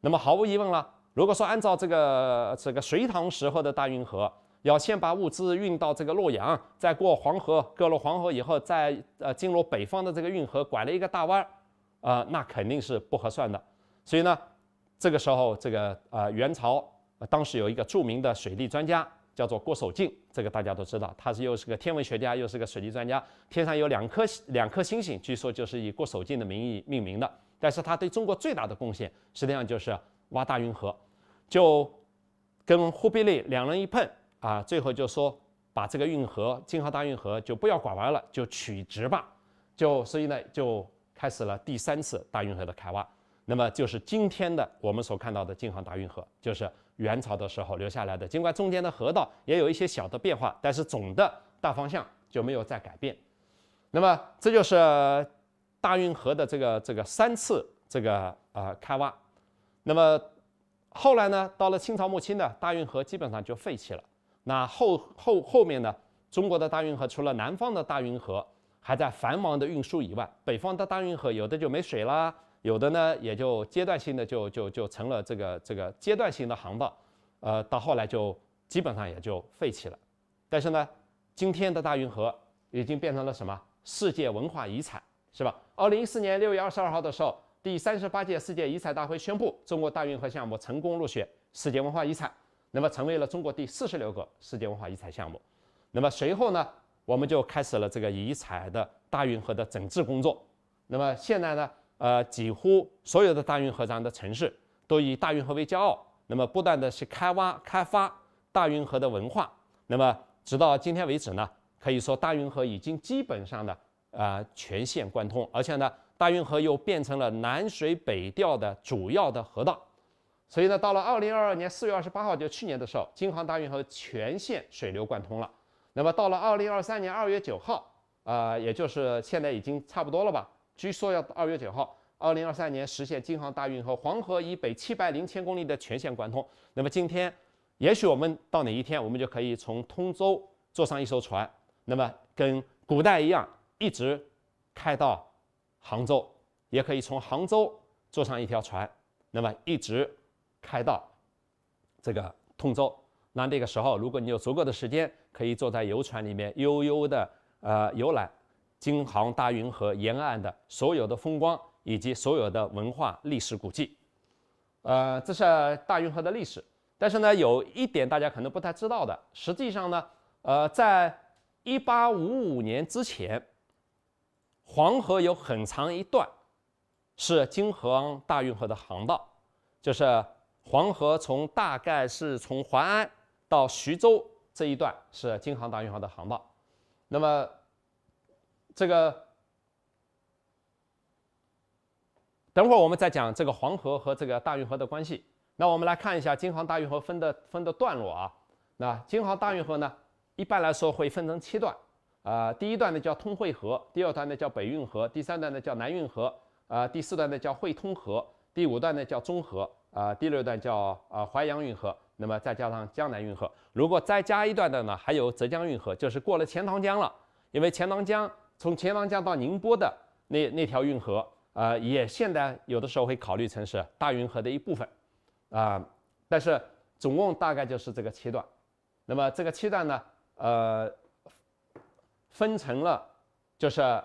那么毫无疑问了，如果说按照这个这个隋唐时候的大运河。要先把物资运到这个洛阳，再过黄河，过了黄河以后，再呃进入北方的这个运河，拐了一个大弯儿，啊，那肯定是不合算的。所以呢，这个时候，这个呃元朝当时有一个著名的水利专家，叫做郭守敬，这个大家都知道，他是又是个天文学家，又是个水利专家。天上有两颗两颗星星，据说就是以郭守敬的名义命名的。但是他对中国最大的贡献，实际上就是挖大运河，就跟忽必烈两人一碰。啊，最后就说把这个运河京杭大运河就不要拐弯了，就取直吧，就所以呢就开始了第三次大运河的开挖。那么就是今天的我们所看到的京杭大运河，就是元朝的时候留下来的。尽管中间的河道也有一些小的变化，但是总的大方向就没有再改变。那么这就是大运河的这个这个三次这个呃开挖。那么后来呢，到了清朝末期呢，大运河基本上就废弃了。那后后后面呢？中国的大运河除了南方的大运河还在繁忙的运输以外，北方的大运河有的就没水啦，有的呢也就阶段性的就就就成了这个这个阶段性的航道，呃，到后来就基本上也就废弃了。但是呢，今天的大运河已经变成了什么？世界文化遗产，是吧？二零一四年六月二十二号的时候，第三十八届世界遗产大会宣布，中国大运河项目成功入选世界文化遗产。那么成为了中国第四十六个世界文化遗产项目。那么随后呢，我们就开始了这个遗产的大运河的整治工作。那么现在呢，呃，几乎所有的大运河上的城市都以大运河为骄傲。那么不断的去开挖、开发大运河的文化。那么直到今天为止呢，可以说大运河已经基本上呢，呃全线贯通，而且呢，大运河又变成了南水北调的主要的河道。所以呢，到了二零二二年四月二十八号，就去年的时候，京杭大运河全线水流贯通了。那么到了二零二三年二月九号，啊，也就是现在已经差不多了吧？据说要二月九号，二零二三年实现京杭大运河黄河以北七百零千公里的全线贯通。那么今天，也许我们到哪一天，我们就可以从通州坐上一艘船，那么跟古代一样，一直开到杭州；也可以从杭州坐上一条船，那么一直。开到这个通州，那那个时候，如果你有足够的时间，可以坐在游船里面悠悠的呃游览京杭大运河沿岸的所有的风光以及所有的文化历史古迹，呃，这是大运河的历史。但是呢，有一点大家可能不太知道的，实际上呢，呃，在一八五五年之前，黄河有很长一段是京杭大运河的航道，就是。黄河从大概是从淮安到徐州这一段是京杭大运河的航道。那么，这个等会儿我们再讲这个黄河和这个大运河的关系。那我们来看一下京杭大运河分的分的段落啊。那京杭大运河呢，一般来说会分成七段啊。第一段呢叫通惠河，第二段呢叫北运河，第三段呢叫南运河啊，第四段呢叫汇通河，第五段呢叫中河。啊，第六段叫啊淮扬运河，那么再加上江南运河，如果再加一段的呢，还有浙江运河，就是过了钱塘江了。因为钱塘江从钱塘江到宁波的那那条运河啊，也现在有的时候会考虑成是大运河的一部分啊。但是总共大概就是这个七段，那么这个七段呢，呃，分成了就是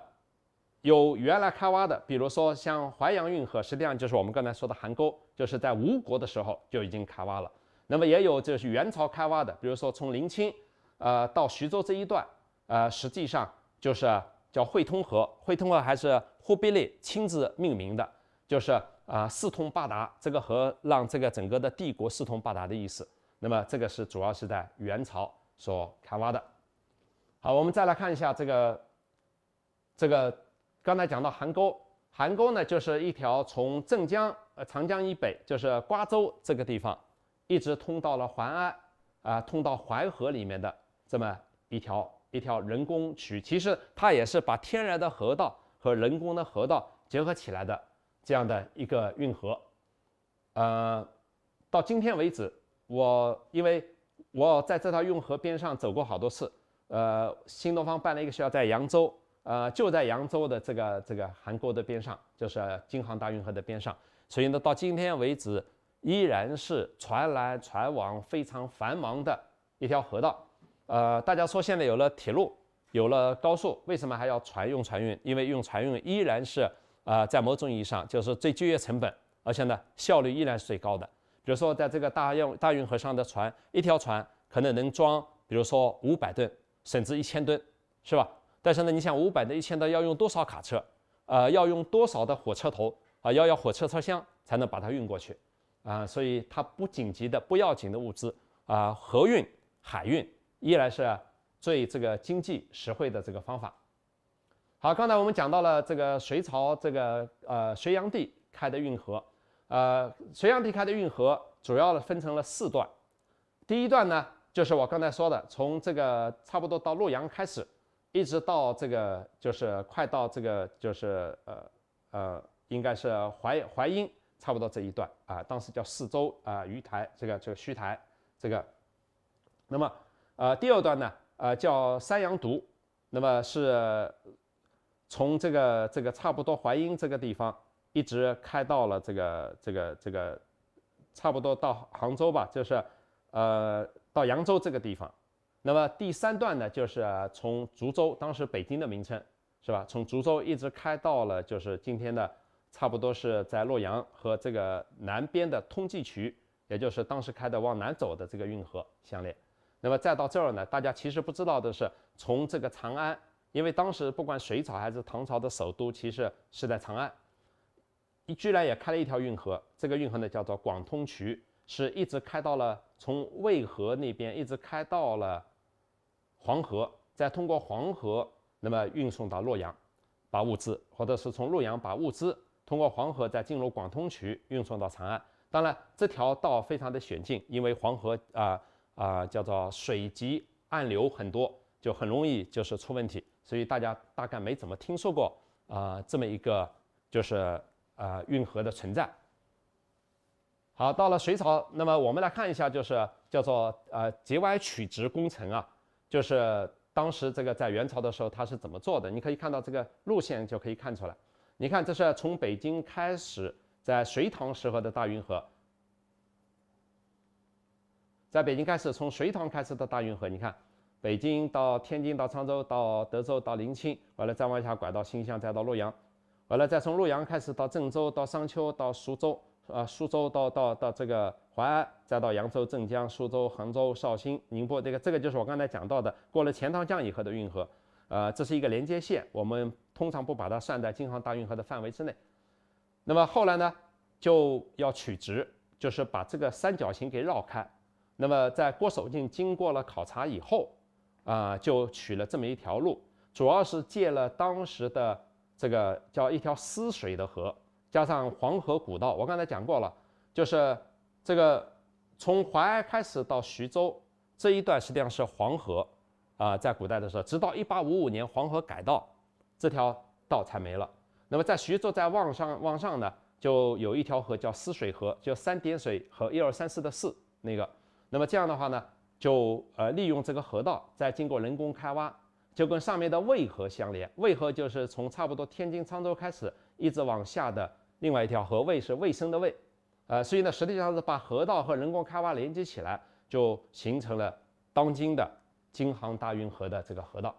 有原来开挖的，比如说像淮扬运河，实际上就是我们刚才说的邗沟。就是在吴国的时候就已经开挖了，那么也有就是元朝开挖的，比如说从临清，呃，到徐州这一段，呃，实际上就是叫会通河，会通河还是忽必烈亲自命名的，就是啊，四通八达，这个河让这个整个的帝国四通八达的意思。那么这个是主要是在元朝所开挖的。好，我们再来看一下这个，这个刚才讲到邗沟。邗沟呢，就是一条从镇江，呃，长江以北，就是瓜州这个地方，一直通到了淮安，啊，通到淮河里面的这么一条一条人工渠。其实它也是把天然的河道和人工的河道结合起来的这样的一个运河。呃，到今天为止，我因为我在这条运河边上走过好多次。呃，新东方办了一个学校在扬州。呃，就在扬州的这个这个邗沟的边上，就是京杭大运河的边上，所以呢，到今天为止，依然是船来船往非常繁忙的一条河道。呃，大家说现在有了铁路，有了高速，为什么还要船用船运？因为用船运依然是，呃，在某种意义上就是最节约成本，而且呢，效率依然是最高的。比如说，在这个大运大运河上的船，一条船可能能装，比如说五百吨，甚至一千吨，是吧？但是呢，你想五百的、一千的要用多少卡车？呃，要用多少的火车头啊？要要火车车厢才能把它运过去啊！所以它不紧急的、不要紧的物资啊，河运、海运依然是最这个经济实惠的这个方法。好，刚才我们讲到了这个隋朝这个呃隋炀帝开的运河，呃，隋炀帝开的运河主要的分成了四段，第一段呢就是我刚才说的，从这个差不多到洛阳开始。一直到这个就是快到这个就是呃呃，应该是淮淮阴差不多这一段啊，当时叫泗州啊，鱼台这个这个盱台这个，那么呃第二段呢呃叫三阳渎，那么是从这个这个差不多淮阴这个地方一直开到了这个这个这个差不多到杭州吧，就是呃到扬州这个地方。那么第三段呢，就是从涿州，当时北京的名称，是吧？从涿州一直开到了，就是今天的，差不多是在洛阳和这个南边的通济渠，也就是当时开的往南走的这个运河相连。那么再到这儿呢，大家其实不知道的是，从这个长安，因为当时不管隋朝还是唐朝的首都，其实是在长安，你居然也开了一条运河。这个运河呢，叫做广通渠，是一直开到了从渭河那边一直开到了。黄河再通过黄河，那么运送到洛阳，把物资，或者是从洛阳把物资通过黄河再进入广通渠，运送到长安。当然，这条道非常的险峻，因为黄河啊啊叫做水急，暗流很多，就很容易就是出问题。所以大家大概没怎么听说过啊这么一个就是啊运河的存在。好，到了隋朝，那么我们来看一下，就是叫做呃截弯取直工程啊。就是当时这个在元朝的时候，他是怎么做的？你可以看到这个路线就可以看出来。你看，这是从北京开始，在隋唐时候的大运河，在北京开始，从隋唐开始的大运河。你看，北京到天津，到沧州，到德州，到临清，完了再往下拐到新乡，再到洛阳，完了再从洛阳开始到郑州，到商丘，到苏州。啊，苏州到到到这个淮安，再到扬州、镇江、苏州、杭州、绍兴、宁波，这个这个就是我刚才讲到的，过了钱塘江以后的运河，呃，这是一个连接线，我们通常不把它算在京杭大运河的范围之内。那么后来呢，就要取直，就是把这个三角形给绕开。那么在郭守敬经过了考察以后，啊，就取了这么一条路，主要是借了当时的这个叫一条思水的河。加上黄河古道，我刚才讲过了，就是这个从淮安开始到徐州这一段实际上是黄河啊，在古代的时候，直到一八五五年黄河改道，这条道才没了。那么在徐州，再往上往上呢，就有一条河叫泗水河，就三点水和一二三四的四那个。那么这样的话呢，就呃利用这个河道，再经过人工开挖，就跟上面的渭河相连。渭河就是从差不多天津沧州开始，一直往下的。另外一条河卫是卫生的卫，呃，所以呢，实际上是把河道和人工开挖连接起来，就形成了当今的京杭大运河的这个河道。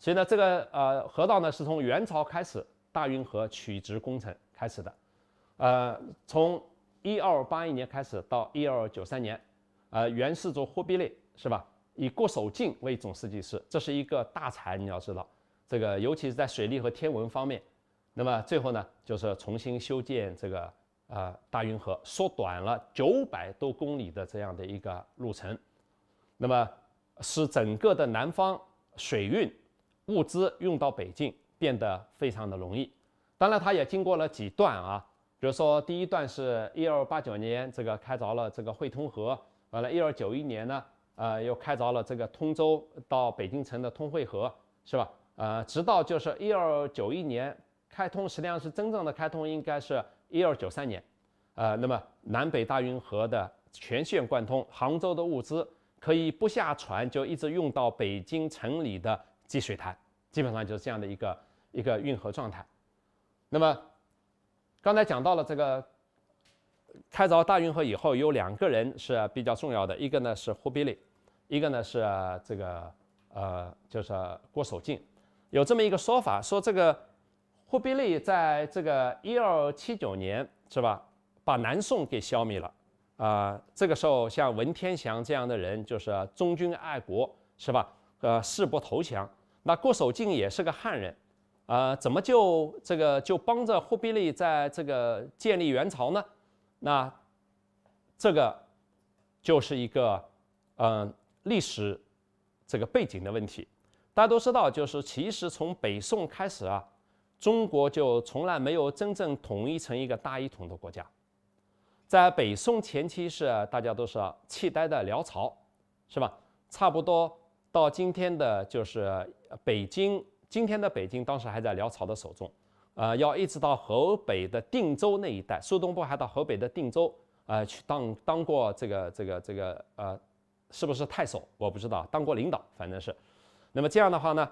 所以呢，这个呃河道呢，是从元朝开始大运河取直工程开始的，呃，从一二八一年开始到一二九三年，呃，元世祖忽必烈是吧，以郭守敬为总设计师，这是一个大才，你要知道，这个尤其是在水利和天文方面。那么最后呢，就是重新修建这个呃大运河，缩短了九百多公里的这样的一个路程，那么使整个的南方水运物资运到北京变得非常的容易。当然，它也经过了几段啊，比如说第一段是一二八九年这个开凿了这个汇通河，完了，一二九一年呢，呃，又开凿了这个通州到北京城的通惠河，是吧？呃，直到就是一二九一年。开通实际上是真正的开通，应该是一二九三年，呃，那么南北大运河的全线贯通，杭州的物资可以不下船就一直用到北京城里的积水潭，基本上就是这样的一个一个运河状态。那么，刚才讲到了这个开凿大运河以后，有两个人是比较重要的，一个呢是忽必烈，一个呢是这个呃，就是郭守敬。有这么一个说法，说这个。忽必烈在这个一二七九年是吧，把南宋给消灭了，啊，这个时候像文天祥这样的人就是忠君爱国是吧？呃，誓不投降。那郭守敬也是个汉人，啊，怎么就这个就帮着忽必烈在这个建立元朝呢？那这个就是一个嗯历史这个背景的问题。大家都知道，就是其实从北宋开始啊。中国就从来没有真正统一成一个大一统的国家，在北宋前期是大家都是契丹的辽朝，是吧？差不多到今天的，就是北京，今天的北京当时还在辽朝的手中，呃，要一直到河北的定州那一带，苏东坡还到河北的定州，呃，去当当过这个这个这个呃，是不是太守？我不知道，当过领导，反正是，那么这样的话呢？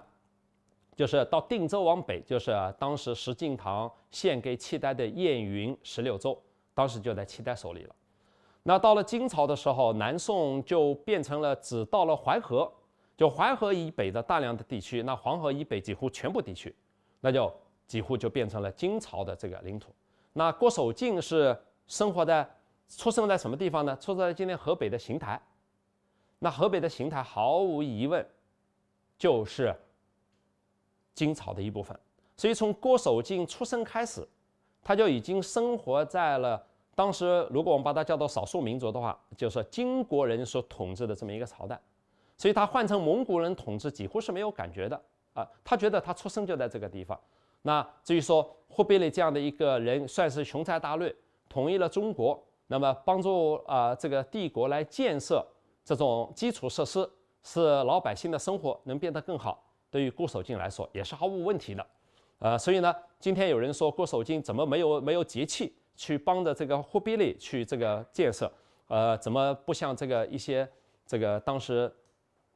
就是到定州往北，就是当时石敬瑭献给契丹的燕云十六州，当时就在契丹手里了。那到了金朝的时候，南宋就变成了只到了淮河，就淮河以北的大量的地区，那黄河以北几乎全部地区，那就几乎就变成了金朝的这个领土。那郭守敬是生活在、出生在什么地方呢？出生在今天河北的邢台。那河北的邢台毫无疑问就是。金朝的一部分，所以从郭守敬出生开始，他就已经生活在了当时。如果我们把它叫做少数民族的话，就是金国人所统治的这么一个朝代，所以他换成蒙古人统治几乎是没有感觉的啊。他觉得他出生就在这个地方。那至于说忽必烈这样的一个人，算是雄才大略，统一了中国，那么帮助啊这个帝国来建设这种基础设施，使老百姓的生活能变得更好。对于郭守敬来说也是毫无问题的，呃，所以呢，今天有人说郭守敬怎么没有没有节气去帮着这个忽必烈去这个建设，呃，怎么不像这个一些这个当时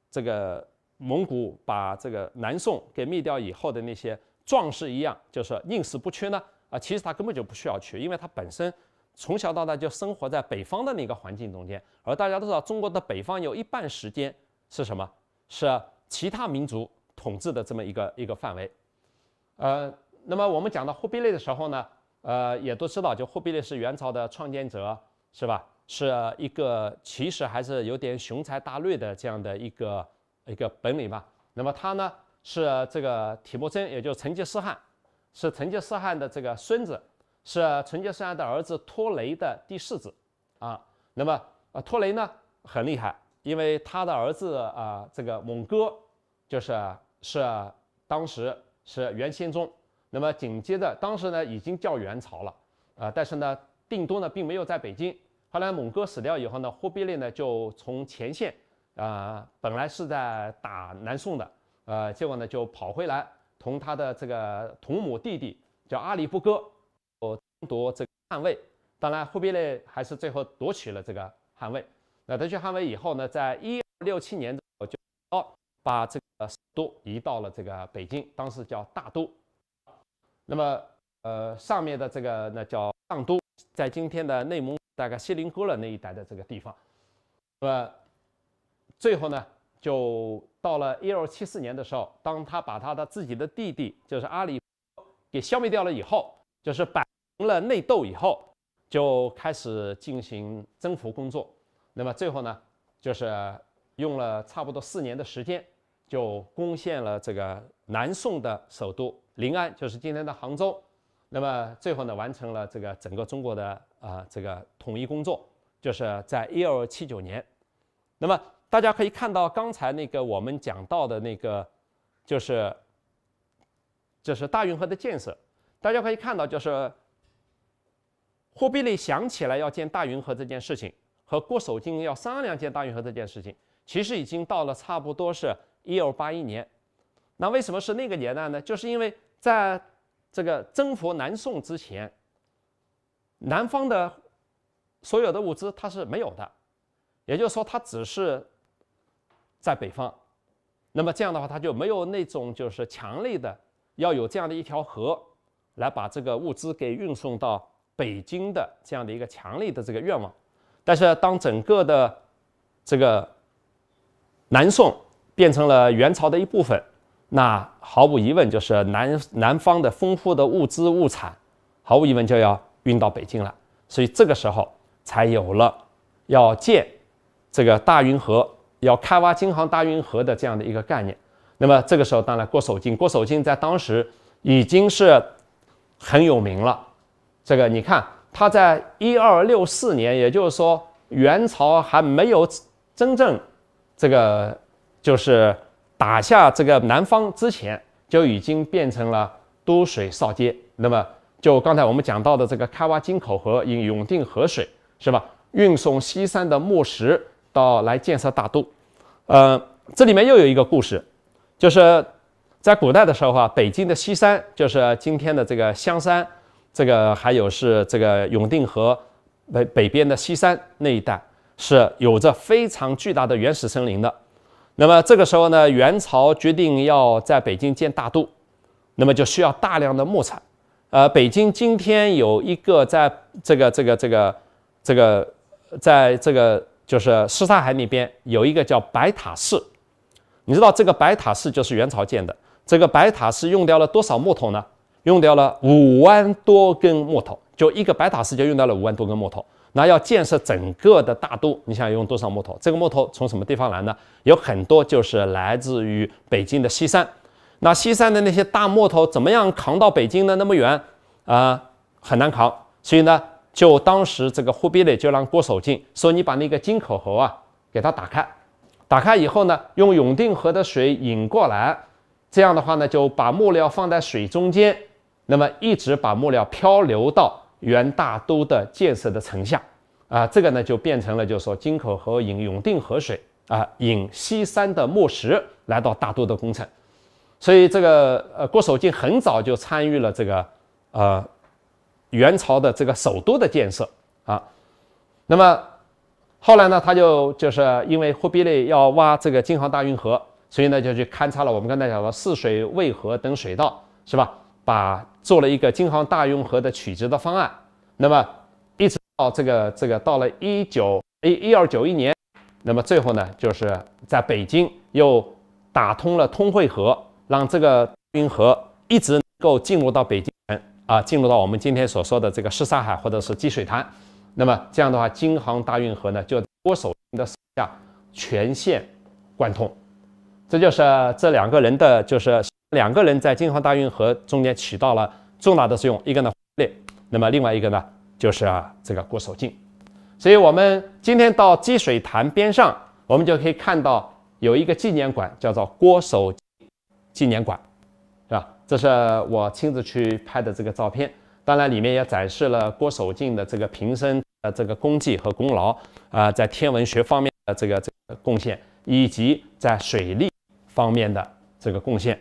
这个蒙古把这个南宋给灭掉以后的那些壮士一样，就是宁死不屈呢？啊，其实他根本就不需要去，因为他本身从小到大就生活在北方的那个环境中间，而大家都知道中国的北方有一半时间是什么？是其他民族。统治的这么一个一个范围，呃，那么我们讲到忽必烈的时候呢，呃，也都知道，就忽必烈是元朝的创建者，是吧？是一个其实还是有点雄才大略的这样的一个一个本领吧。那么他呢是这个铁木真，也就是成吉思汗，是成吉思汗的这个孙子，是成吉思汗的儿子拖雷的第四子啊。那么呃，拖雷呢很厉害，因为他的儿子啊，这个蒙哥就是。是当时是元宪宗，那么紧接着当时呢已经叫元朝了，呃，但是呢定都呢并没有在北京。后来蒙哥死掉以后呢，忽必烈呢就从前线，呃，本来是在打南宋的，呃，结果呢就跑回来同他的这个同母弟弟叫阿里不哥争夺这个汉位。当然，忽必烈还是最后夺取了这个汉位。那他去汉位以后呢，在一六七年就哦把这个。呃，都移到了这个北京，当时叫大都。那么，呃，上面的这个那叫上都，在今天的内蒙大概锡林郭勒那一带的这个地方。那么，最后呢，就到了一二七四年的时候，当他把他的自己的弟弟就是阿里给消灭掉了以后，就是摆平了内斗以后，就开始进行征服工作。那么最后呢，就是用了差不多四年的时间。就攻陷了这个南宋的首都临安，就是今天的杭州。那么最后呢，完成了这个整个中国的呃这个统一工作，就是在一二七九年。那么大家可以看到，刚才那个我们讲到的那个，就是就是大运河的建设。大家可以看到，就是货币烈想起来要建大运河这件事情，和郭守敬要商量建大运河这件事情，其实已经到了差不多是。一二八一年，那为什么是那个年代呢？就是因为在这个征服南宋之前，南方的所有的物资它是没有的，也就是说，它只是在北方。那么这样的话，它就没有那种就是强力的要有这样的一条河来把这个物资给运送到北京的这样的一个强力的这个愿望。但是当整个的这个南宋，变成了元朝的一部分，那毫无疑问就是南南方的丰富的物资物产，毫无疑问就要运到北京了。所以这个时候才有了要建这个大运河、要开挖京杭大运河的这样的一个概念。那么这个时候，当然郭守敬，郭守敬在当时已经是很有名了。这个你看，他在一二六四年，也就是说元朝还没有真正这个。就是打下这个南方之前，就已经变成了多水少街。那么，就刚才我们讲到的这个开挖金口河引永定河水，是吧？运送西山的木石到来建设大都。呃，这里面又有一个故事，就是在古代的时候啊，北京的西山就是今天的这个香山，这个还有是这个永定河北北边的西山那一带，是有着非常巨大的原始森林的。那么这个时候呢，元朝决定要在北京建大都，那么就需要大量的木材。呃，北京今天有一个在这个这个这个这个在这个就是什刹海那边有一个叫白塔寺，你知道这个白塔寺就是元朝建的。这个白塔寺用掉了多少木头呢？用掉了五万多根木头，就一个白塔寺就用掉了五万多根木头。那要建设整个的大都，你想用多少木头？这个木头从什么地方来呢？有很多就是来自于北京的西山。那西山的那些大木头怎么样扛到北京呢？那么远啊，很难扛。所以呢，就当时这个忽必烈就让郭守敬说：“你把那个金口喉啊，给它打开，打开以后呢，用永定河的水引过来。这样的话呢，就把木料放在水中间，那么一直把木料漂流到。”元大都的建设的成像啊，这个呢就变成了，就是说金口河引永定河水啊，引西山的墨石来到大都的工程，所以这个呃郭守敬很早就参与了这个呃元朝的这个首都的建设啊，那么后来呢，他就就是因为忽必烈要挖这个京杭大运河，所以呢就去勘察了我们刚才讲的泗水、渭河等水道，是吧？把做了一个京杭大运河的取直的方案，那么一直到这个这个到了一九一一二九一年，那么最后呢，就是在北京又打通了通惠河，让这个运河一直能够进入到北京城啊，进入到我们今天所说的这个什刹海或者是积水潭，那么这样的话，京杭大运河呢就郭守敬的手下全线贯通，这就是这两个人的就是。两个人在京杭大运河中间起到了重大的作用，一个呢，那么另外一个呢，就是啊，这个郭守敬。所以，我们今天到积水潭边上，我们就可以看到有一个纪念馆，叫做郭守纪念馆，是吧？这是我亲自去拍的这个照片。当然，里面也展示了郭守敬的这个平生的这个功绩和功劳啊，在天文学方面的这个这个贡献，以及在水利方面的这个贡献。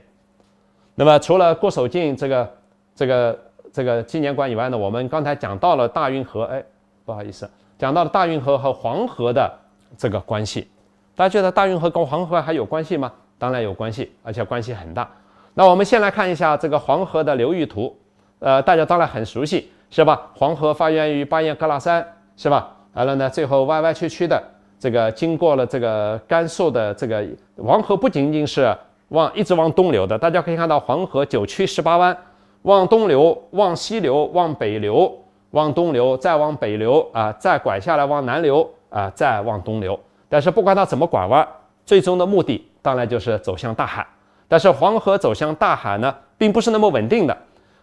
那么除了郭守敬这个这个这个纪念馆以外呢，我们刚才讲到了大运河，哎，不好意思，讲到了大运河和黄河的这个关系。大家觉得大运河跟黄河还有关系吗？当然有关系，而且关系很大。那我们先来看一下这个黄河的流域图，呃，大家当然很熟悉，是吧？黄河发源于巴彦喀拉山，是吧？完了呢，最后弯弯曲曲的这个经过了这个甘肃的这个黄河，不仅仅是。往一直往东流的，大家可以看到黄河九曲十八弯，往东流，往西流，往北流，往东流，再往北流啊，再拐下来往南流啊，再往东流。但是不管它怎么拐弯，最终的目的当然就是走向大海。但是黄河走向大海呢，并不是那么稳定的。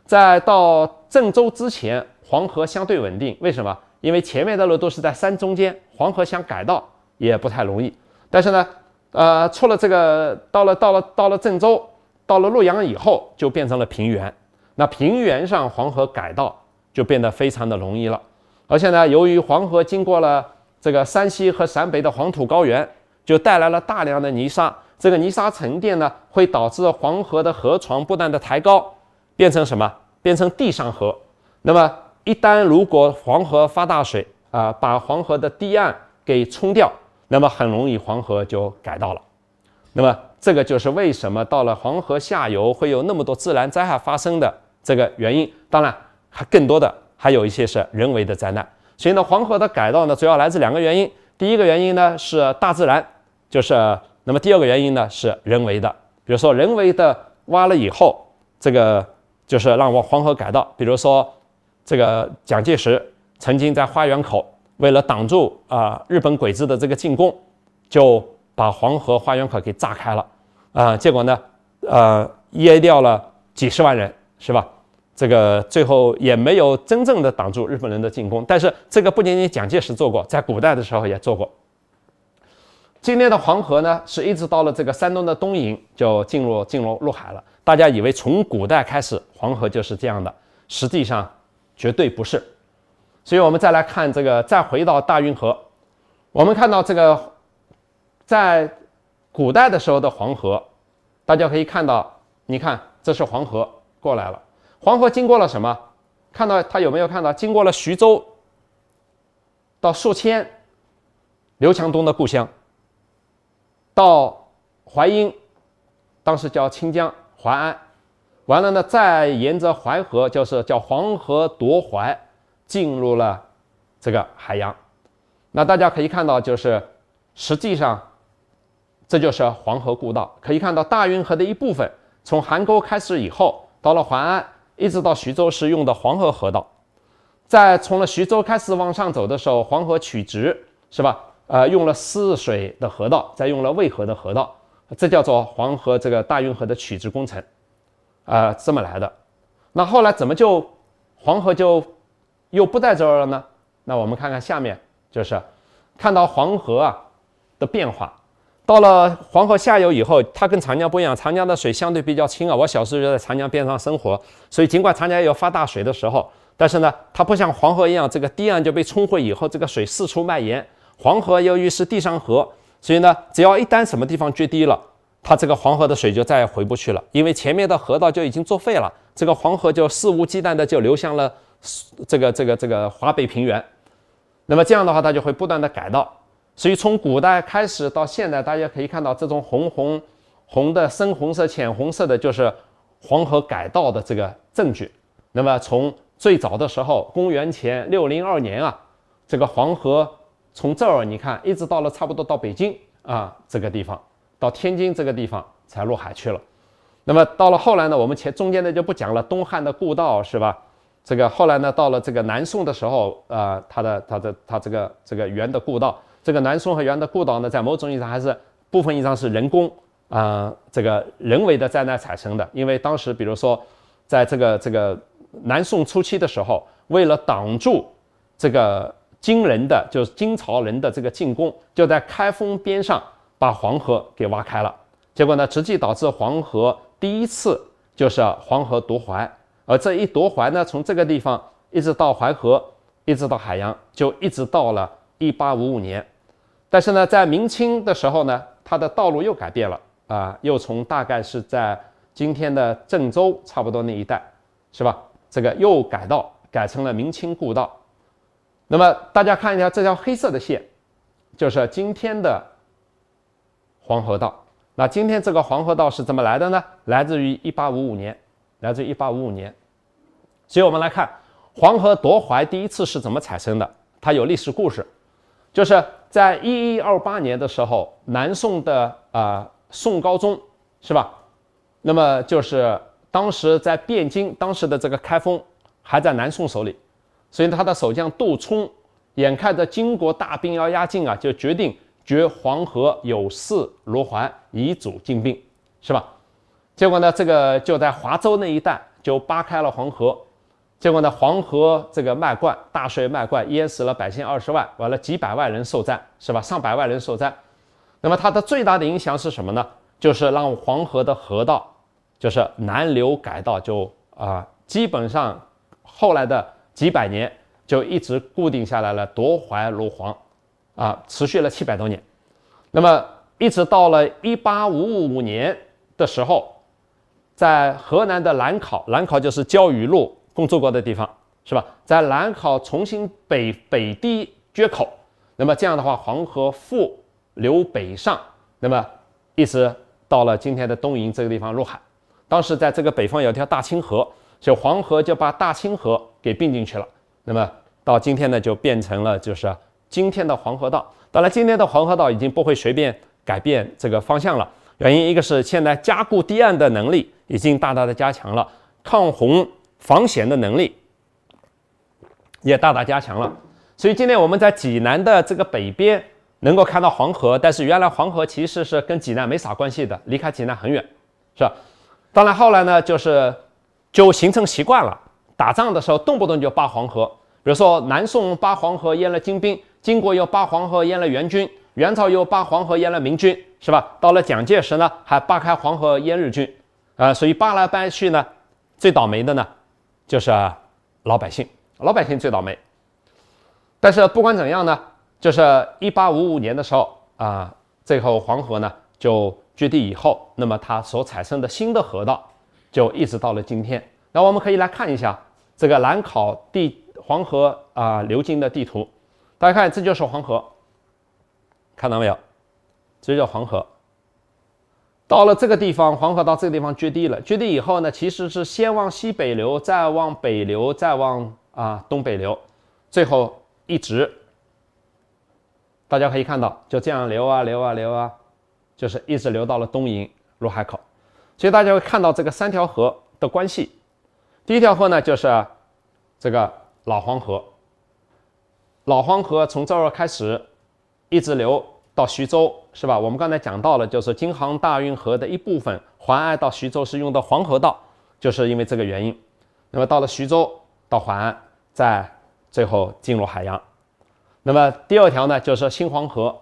在到郑州之前，黄河相对稳定。为什么？因为前面的路都是在山中间，黄河想改道也不太容易。但是呢？呃，出了这个，到了到了到了郑州，到了洛阳以后，就变成了平原。那平原上黄河改道，就变得非常的容易了。而且呢，由于黄河经过了这个山西和陕北的黄土高原，就带来了大量的泥沙。这个泥沙沉淀呢，会导致黄河的河床不断的抬高，变成什么？变成地上河。那么一旦如果黄河发大水啊，把黄河的堤岸给冲掉。那么很容易黄河就改道了，那么这个就是为什么到了黄河下游会有那么多自然灾害发生的这个原因。当然，还更多的还有一些是人为的灾难。所以呢，黄河的改道呢，主要来自两个原因。第一个原因呢是大自然，就是那么第二个原因呢是人为的，比如说人为的挖了以后，这个就是让我黄河改道。比如说，这个蒋介石曾经在花园口。为了挡住啊日本鬼子的这个进攻，就把黄河花园口给炸开了，啊，结果呢，呃，淹掉了几十万人，是吧？这个最后也没有真正的挡住日本人的进攻。但是这个不仅仅蒋介石做过，在古代的时候也做过。今天的黄河呢，是一直到了这个山东的东营就进入进入入海了。大家以为从古代开始黄河就是这样的，实际上绝对不是。所以，我们再来看这个，再回到大运河。我们看到这个，在古代的时候的黄河，大家可以看到，你看，这是黄河过来了。黄河经过了什么？看到他有没有看到？经过了徐州，到宿迁，刘强东的故乡。到淮阴，当时叫清江淮安。完了呢，再沿着淮河，就是叫黄河夺淮。进入了这个海洋，那大家可以看到，就是实际上这就是黄河故道。可以看到大运河的一部分，从邗沟开始以后，到了淮安，一直到徐州是用的黄河河道。在从了徐州开始往上走的时候，黄河曲直，是吧？呃，用了泗水的河道，再用了渭河的河道，这叫做黄河这个大运河的取直工程，呃，这么来的。那后来怎么就黄河就？又不在这儿了呢，那我们看看下面，就是看到黄河啊的变化。到了黄河下游以后，它跟长江不一样，长江的水相对比较清啊。我小时候就在长江边上生活，所以尽管长江有发大水的时候，但是呢，它不像黄河一样，这个堤岸就被冲毁以后，这个水四处蔓延。黄河由于是地上河，所以呢，只要一旦什么地方决堤了。它这个黄河的水就再也回不去了，因为前面的河道就已经作废了，这个黄河就肆无忌惮的就流向了这个这个这个华北平原。那么这样的话，它就会不断的改道。所以从古代开始到现在，大家可以看到这种红红红的深红色、浅红色的，就是黄河改道的这个证据。那么从最早的时候，公元前六零二年啊，这个黄河从这儿你看，一直到了差不多到北京啊这个地方。到天津这个地方才入海去了，那么到了后来呢，我们前中间的就不讲了。东汉的故道是吧？这个后来呢，到了这个南宋的时候，啊，它的它的它这个这个元的故道，这个南宋和元的故道呢，在某种意义上还是部分意义上是人工，呃，这个人为的在那产生的。因为当时，比如说，在这个这个南宋初期的时候，为了挡住这个金人的，就是金朝人的这个进攻，就在开封边上。把黄河给挖开了，结果呢，直接导致黄河第一次就是黄河夺淮，而这一夺淮呢，从这个地方一直到淮河，一直到海洋，就一直到了一八五五年。但是呢，在明清的时候呢，它的道路又改变了啊，又从大概是在今天的郑州差不多那一带，是吧？这个又改道，改成了明清故道。那么大家看一下这条黑色的线，就是今天的。黄河道，那今天这个黄河道是怎么来的呢？来自于一八五五年，来自于一八五五年，所以我们来看黄河夺淮第一次是怎么产生的，它有历史故事，就是在一一二八年的时候，南宋的啊宋高宗是吧？那么就是当时在汴京，当时的这个开封还在南宋手里，所以他的守将杜充，眼看着金国大兵要压境啊，就决定。决黄河有势罗环，以阻金兵，是吧？结果呢，这个就在华州那一带就扒开了黄河，结果呢，黄河这个漫灌，大水漫灌，淹死了百姓二十万，完了几百万人受灾，是吧？上百万人受灾。那么它的最大的影响是什么呢？就是让黄河的河道就是南流改道，就啊，基本上后来的几百年就一直固定下来了，夺淮罗黄。啊，持续了七百多年，那么一直到了一八五五年的时候，在河南的兰考，兰考就是焦裕禄工作过的地方，是吧？在兰考重新北北堤决口，那么这样的话，黄河复流北上，那么一直到了今天的东营这个地方入海。当时在这个北方有条大清河，就黄河就把大清河给并进去了。那么到今天呢，就变成了就是。今天的黄河道，当然今天的黄河道已经不会随便改变这个方向了。原因一个是现在加固堤岸的能力已经大大的加强了，抗洪防险的能力也大大加强了。所以今天我们在济南的这个北边能够看到黄河，但是原来黄河其实是跟济南没啥关系的，离开济南很远，是吧？当然后来呢，就是就形成习惯了。打仗的时候动不动就扒黄河，比如说南宋扒黄河淹了金兵。金国又扒黄河淹了元军，元朝又扒黄河淹了明军，是吧？到了蒋介石呢，还扒开黄河淹日军，啊，所以扒来扒去呢，最倒霉的呢，就是老百姓，老百姓最倒霉。但是不管怎样呢，就是一八五五年的时候啊，最后黄河呢就决堤以后，那么它所产生的新的河道，就一直到了今天。那我们可以来看一下这个兰考地黄河啊流经的地图。大家看，这就是黄河，看到没有？这就叫黄河。到了这个地方，黄河到这个地方决堤了。决堤以后呢，其实是先往西北流，再往北流，再往啊东北流，最后一直，大家可以看到，就这样流啊流啊流啊，就是一直流到了东营入海口。所以大家会看到这个三条河的关系。第一条河呢，就是这个老黄河。老黄河从这儿开始，一直流到徐州，是吧？我们刚才讲到了，就是京杭大运河的一部分，淮安到徐州是用的黄河道，就是因为这个原因。那么到了徐州到淮安，再最后进入海洋。那么第二条呢，就是新黄河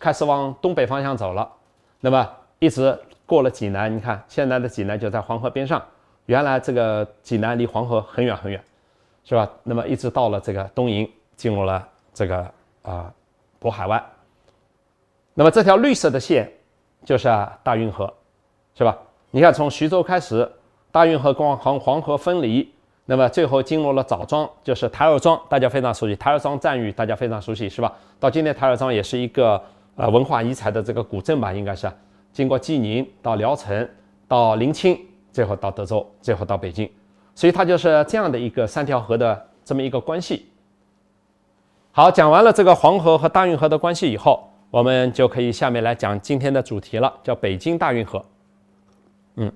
开始往东北方向走了。那么一直过了济南，你看现在的济南就在黄河边上，原来这个济南离黄河很远很远，是吧？那么一直到了这个东营。进入了这个啊渤海湾，那么这条绿色的线就是大运河，是吧？你看从徐州开始，大运河光黄黄河分离，那么最后进入了枣庄，就是台儿庄，大家非常熟悉。台儿庄战役大家非常熟悉，是吧？到今天台儿庄也是一个呃文化遗产的这个古镇吧，应该是经过济宁到聊城，到临清，最后到德州，最后到北京，所以它就是这样的一个三条河的这么一个关系。好，讲完了这个黄河和大运河的关系以后，我们就可以下面来讲今天的主题了，叫北京大运河。嗯，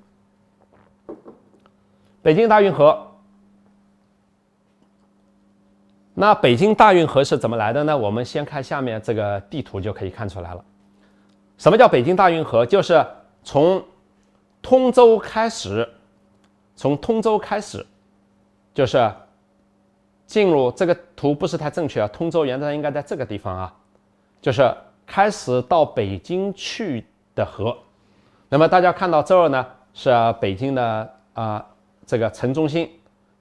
北京大运河，那北京大运河是怎么来的呢？我们先看下面这个地图就可以看出来了。什么叫北京大运河？就是从通州开始，从通州开始，就是。进入这个图不是太正确啊，通州原则上应该在这个地方啊，就是开始到北京去的河。那么大家看到这儿呢，是北京的啊这个城中心。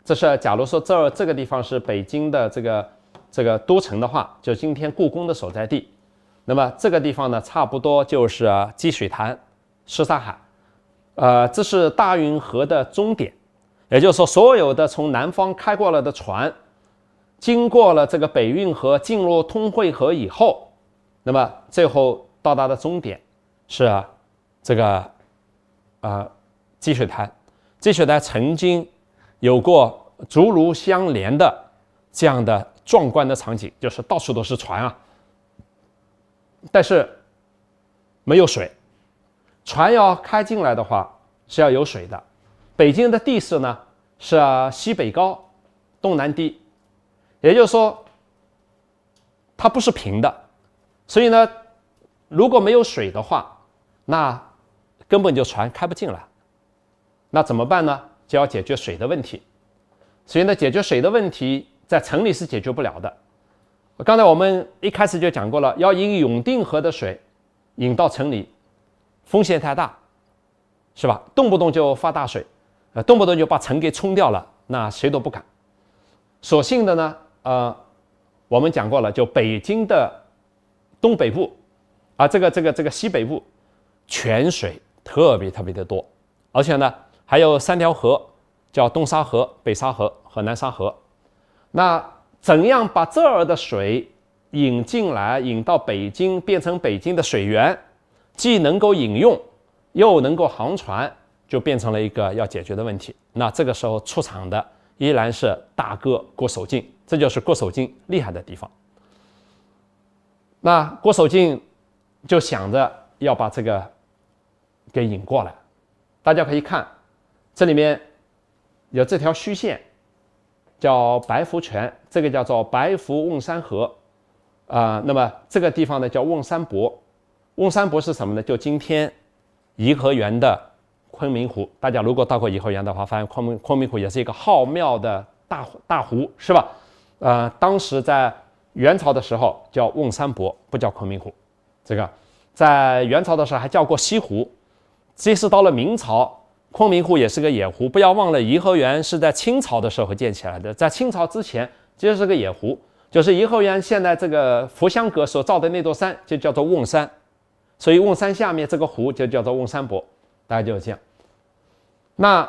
这是假如说这儿这个地方是北京的这个这个都城的话，就今天故宫的所在地。那么这个地方呢，差不多就是积水潭、什刹海，呃，这是大运河的终点。也就是说，所有的从南方开过来的船。经过了这个北运河，进入通惠河以后，那么最后到达的终点是这个呃积水潭。积水潭曾经有过竹舻相连的这样的壮观的场景，就是到处都是船啊。但是没有水，船要开进来的话是要有水的。北京的地势呢是西北高，东南低。也就是说，它不是平的，所以呢，如果没有水的话，那根本就船开不进来。那怎么办呢？就要解决水的问题。所以呢，解决水的问题在城里是解决不了的。刚才我们一开始就讲过了，要引永定河的水引到城里，风险太大，是吧？动不动就发大水，呃，动不动就把城给冲掉了，那谁都不敢。所幸的呢？呃，我们讲过了，就北京的东北部啊，这个这个这个西北部，泉水特别特别的多，而且呢还有三条河，叫东沙河、北沙河和南沙河。那怎样把这儿的水引进来，引到北京，变成北京的水源，既能够饮用，又能够航船，就变成了一个要解决的问题。那这个时候出场的。依然是大哥郭守敬，这就是郭守敬厉害的地方。那郭守敬就想着要把这个给引过来。大家可以看，这里面有这条虚线叫白福泉，这个叫做白福瓮山河，啊，那么这个地方呢叫瓮山泊。瓮山泊是什么呢？就今天颐和园的。昆明湖，大家如果到过颐和园的话，发现昆明昆明湖也是一个浩渺的大大湖，是吧？呃，当时在元朝的时候叫瓮山泊，不叫昆明湖。这个在元朝的时候还叫过西湖。即使到了明朝，昆明湖也是个野湖。不要忘了，颐和园是在清朝的时候建起来的，在清朝之前就是个野湖。就是颐和园现在这个佛香阁所造的那座山就叫做瓮山，所以瓮山下面这个湖就叫做瓮山泊。大家就是这样。那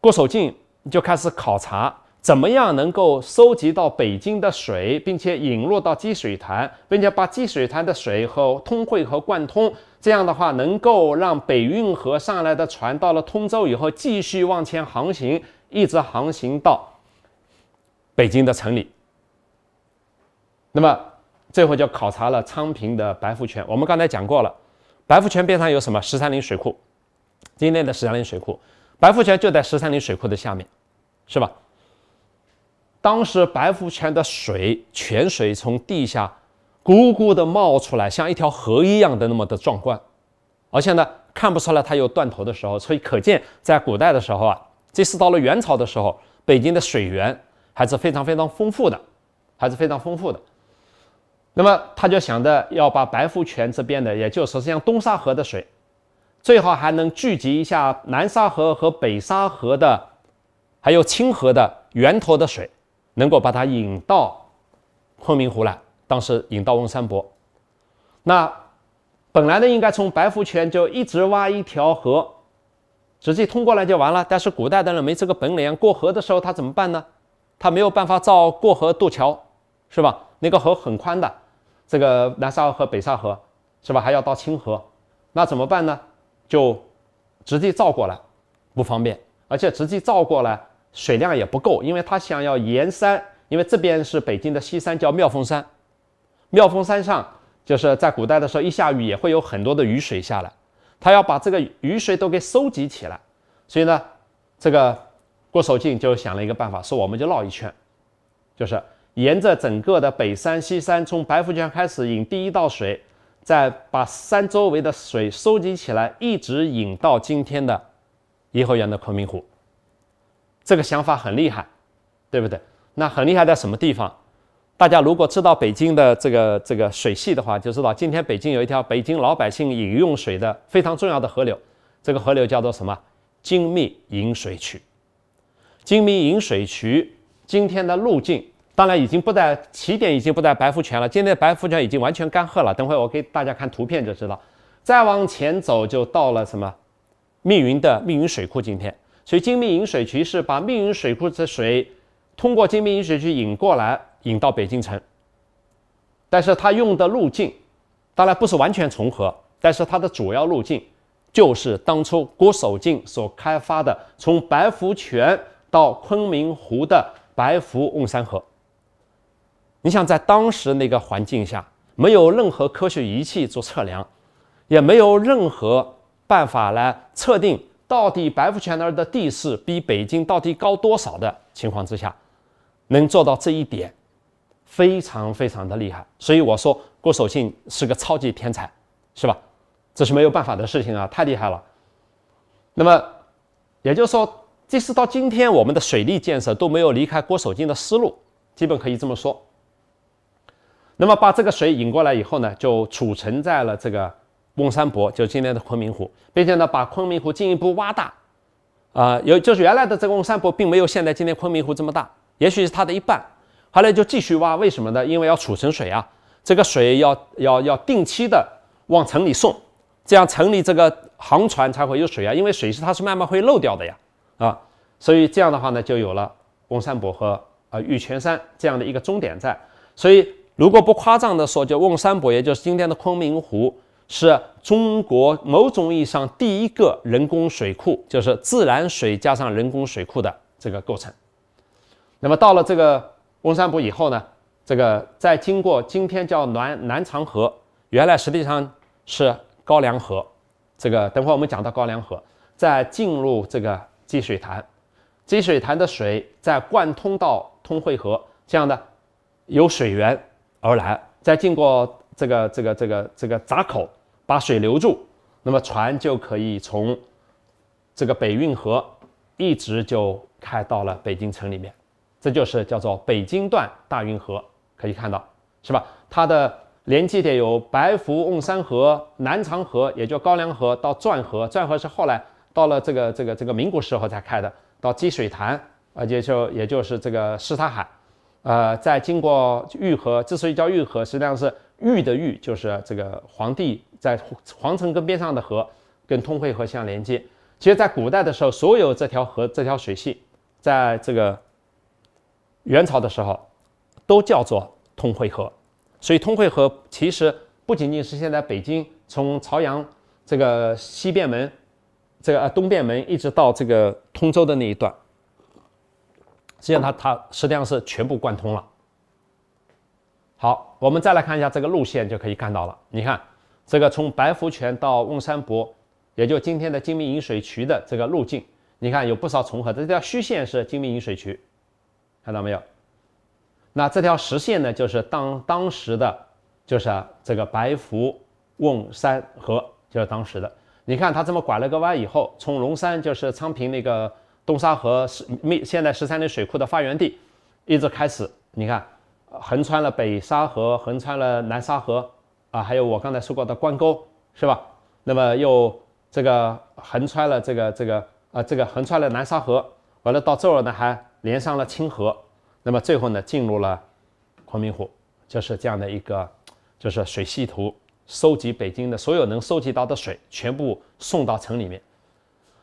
郭守敬就开始考察，怎么样能够收集到北京的水，并且引入到积水潭，并且把积水潭的水和通汇和贯通，这样的话能够让北运河上来的船到了通州以后，继续往前航行，一直航行到北京的城里。那么最后就考察了昌平的白富泉，我们刚才讲过了，白富泉边上有什么？十三陵水库。今天的十三陵水库，白浮泉就在十三陵水库的下面，是吧？当时白浮泉的水泉水从地下咕咕的冒出来，像一条河一样的那么的壮观，而且呢看不出来它有断头的时候，所以可见在古代的时候啊，这是到了元朝的时候，北京的水源还是非常非常丰富的，还是非常丰富的。那么他就想着要把白浮泉这边的，也就是说像东沙河的水。最好还能聚集一下南沙河和北沙河的，还有清河的源头的水，能够把它引到昆明湖来。当时引到翁山伯，那本来呢应该从白福泉就一直挖一条河，直接通过来就完了。但是古代的人没这个本领，过河的时候他怎么办呢？他没有办法造过河渡桥，是吧？那个河很宽的，这个南沙河、北沙河，是吧？还要到清河，那怎么办呢？就直接造过来，不方便，而且直接造过来水量也不够，因为他想要沿山，因为这边是北京的西山叫妙峰山，妙峰山上就是在古代的时候一下雨也会有很多的雨水下来，他要把这个雨水都给收集起来，所以呢，这个郭守敬就想了一个办法，说我们就绕一圈，就是沿着整个的北山西山，从白浮泉开始引第一道水。再把山周围的水收集起来，一直引到今天的颐和园的昆明湖。这个想法很厉害，对不对？那很厉害在什么地方？大家如果知道北京的这个这个水系的话，就知道今天北京有一条北京老百姓饮用水的非常重要的河流，这个河流叫做什么？精密引水渠。精密引水渠今天的路径。当然已经不在起点，已经不在白福泉了。今天的白福泉已经完全干涸了。等会我给大家看图片就知道。再往前走就到了什么？密云的密云水库。今天，所以金密引水渠是把密云水库的水通过金密引水渠引过来，引到北京城。但是它用的路径当然不是完全重合，但是它的主要路径就是当初郭守敬所开发的从白福泉到昆明湖的白福瓮山河。你想在当时那个环境下，没有任何科学仪器做测量，也没有任何办法来测定到底白浮泉那儿的地势比北京到底高多少的情况之下，能做到这一点，非常非常的厉害。所以我说郭守敬是个超级天才，是吧？这是没有办法的事情啊，太厉害了。那么也就是说，即使到今天，我们的水利建设都没有离开郭守敬的思路，基本可以这么说。那么把这个水引过来以后呢，就储存在了这个翁山泊，就今天的昆明湖，并且呢，把昆明湖进一步挖大，啊，有就是原来的这个翁山泊并没有现在今天昆明湖这么大，也许是它的一半。后来就继续挖，为什么呢？因为要储存水啊，这个水要要要定期的往城里送，这样城里这个航船才会有水啊，因为水是它是慢慢会漏掉的呀，啊，所以这样的话呢，就有了翁山泊和啊玉泉山这样的一个终点站，所以。如果不夸张的说，就瓮山泊，也就是今天的昆明湖，是中国某种意义上第一个人工水库，就是自然水加上人工水库的这个构成。那么到了这个瓮山泊以后呢，这个再经过今天叫南南长河，原来实际上是高粱河，这个等会儿我们讲到高粱河，再进入这个积水潭，积水潭的水再贯通到通惠河，这样的有水源。而来，再经过这个这个这个这个闸口，把水留住，那么船就可以从这个北运河一直就开到了北京城里面。这就是叫做北京段大运河，可以看到是吧？它的连接点有白浮瓮山河、南长河，也就高梁河，到钻河，钻河是后来到了这个这个这个民国时候才开的，到积水潭，而且就也就是这个什刹海。呃，在经过玉河，之所以叫玉河，实际上是玉的玉，就是这个皇帝在皇城跟边上的河，跟通惠河相连接。其实，在古代的时候，所有这条河、这条水系，在这个元朝的时候，都叫做通惠河。所以，通惠河其实不仅仅是现在北京从朝阳这个西便门，这个呃东便门一直到这个通州的那一段。实际上，它它实际上是全部贯通了。好，我们再来看一下这个路线，就可以看到了。你看，这个从白福泉到瓮山泊，也就今天的金明引水渠的这个路径，你看有不少重合。这条虚线是金明引水渠，看到没有？那这条实线呢，就是当当时的，就是这个白福瓮山河，就是当时的。你看，它这么拐了个弯以后，从龙山就是昌平那个。东沙河是密，现在十三陵水库的发源地，一直开始，你看，横穿了北沙河，横穿了南沙河，啊，还有我刚才说过的关沟，是吧？那么又这个横穿了这个这个，呃，这个横穿了南沙河，完了到这儿呢还连上了清河，那么最后呢进入了昆明湖，就是这样的一个，就是水系图，收集北京的所有能收集到的水，全部送到城里面，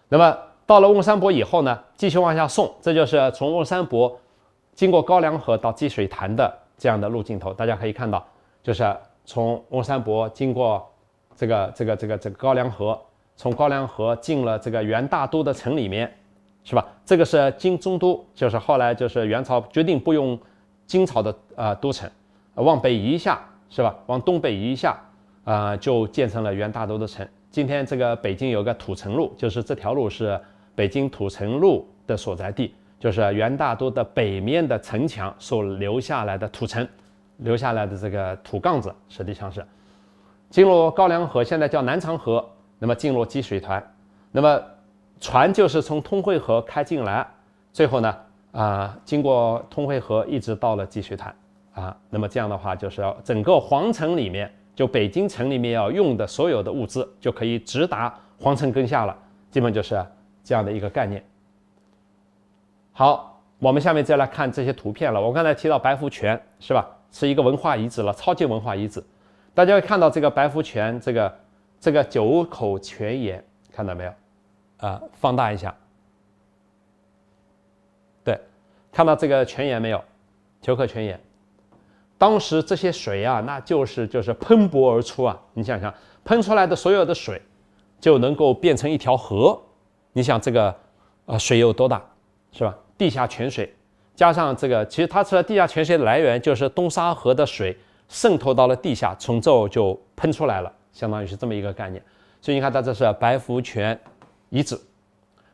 那么。到了翁山泊以后呢，继续往下送，这就是从翁山泊经过高粱河到积水潭的这样的路镜头。大家可以看到，就是从翁山泊经过这个这个这个这个高粱河，从高粱河进了这个元大都的城里面，是吧？这个是金中都，就是后来就是元朝决定不用金朝的呃都城，往北移一下，是吧？往东北移一下，啊，就建成了元大都的城。今天这个北京有个土城路，就是这条路是。北京土城路的所在地，就是元大都的北面的城墙所留下来的土城，留下来的这个土杠子实际上是进入高梁河，现在叫南长河。那么进入积水潭，那么船就是从通惠河开进来，最后呢，啊，经过通惠河一直到了积水潭，啊，那么这样的话就是要整个皇城里面，就北京城里面要用的所有的物资就可以直达皇城根下了，基本就是。这样的一个概念。好，我们下面再来看这些图片了。我刚才提到白福泉，是吧？是一个文化遗址了，超级文化遗址。大家会看到这个白福泉，这个这个九口泉眼，看到没有？啊，放大一下。对，看到这个泉眼没有？九口泉眼。当时这些水啊，那就是就是喷薄而出啊！你想想，喷出来的所有的水，就能够变成一条河。你想这个，呃，水有多大，是吧？地下泉水加上这个，其实它说地下泉水的来源，就是东沙河的水渗透到了地下，从这儿就喷出来了，相当于是这么一个概念。所以你看，它这是白福泉遗址，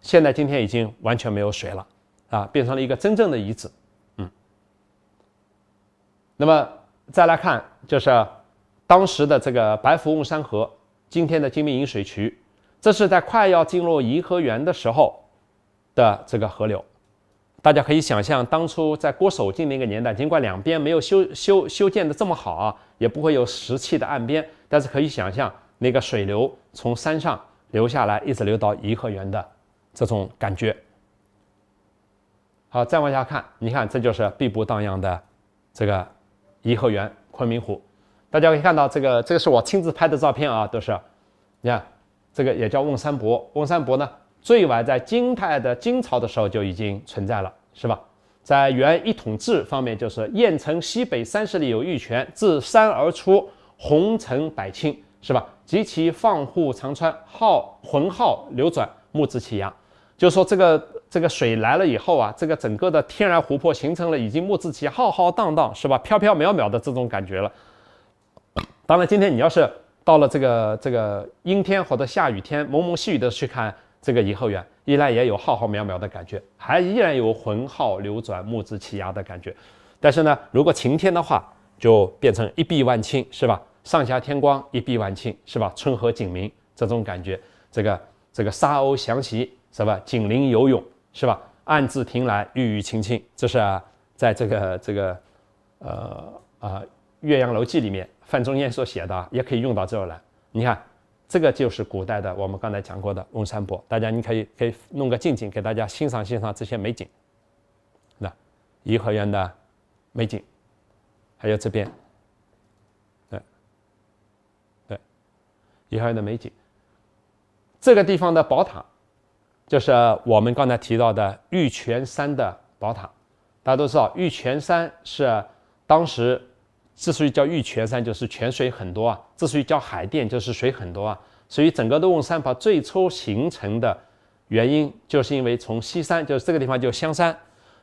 现在今天已经完全没有水了啊，变成了一个真正的遗址。嗯，那么再来看，就是当时的这个白福瓮山河，今天的金明引水渠。这是在快要进入颐和园的时候的这个河流，大家可以想象，当初在郭守敬那个年代，尽管两边没有修修修建的这么好啊，也不会有石砌的岸边，但是可以想象那个水流从山上流下来，一直流到颐和园的这种感觉。好，再往下看，你看，这就是碧波荡漾的这个颐和园昆明湖，大家可以看到，这个这个是我亲自拍的照片啊，都是，你看。这个也叫瓮山泊，瓮山泊呢，最晚在金代的金朝的时候就已经存在了，是吧？在元一统制方面，就是燕城西北三十里有玉泉，自山而出，红尘百顷，是吧？及其放户长川，浩浑浩流转，木之奇阳。就是说这个这个水来了以后啊，这个整个的天然湖泊形成了，已经木质其浩浩荡荡，是吧？飘飘渺渺的这种感觉了。当然，今天你要是。到了这个这个阴天或者下雨天，蒙蒙细雨的去看这个颐和园，依然也有浩浩渺渺的感觉，还依然有浑浩流转、木质气压的感觉。但是呢，如果晴天的话，就变成一碧万顷，是吧？上下天光，一碧万顷，是吧？春和景明这种感觉，这个这个沙鸥翔集，是吧？锦鳞游泳，是吧？暗自凭兰，郁郁青青，这是啊、在这个这个呃呃《岳阳楼记》里面。范仲淹所写的也可以用到这儿来。你看，这个就是古代的，我们刚才讲过的《翁山泊》。大家，你可以可以弄个近景给大家欣赏欣赏这些美景。那颐和园的美景，还有这边，对，对，颐和园的美景。这个地方的宝塔，就是我们刚才提到的玉泉山的宝塔。大家都知道，玉泉山是当时。之所以叫玉泉山，就是泉水很多啊；之所以叫海淀，就是水很多啊。所以整个的翁山泊最初形成的原因，就是因为从西山，就是这个地方叫香山，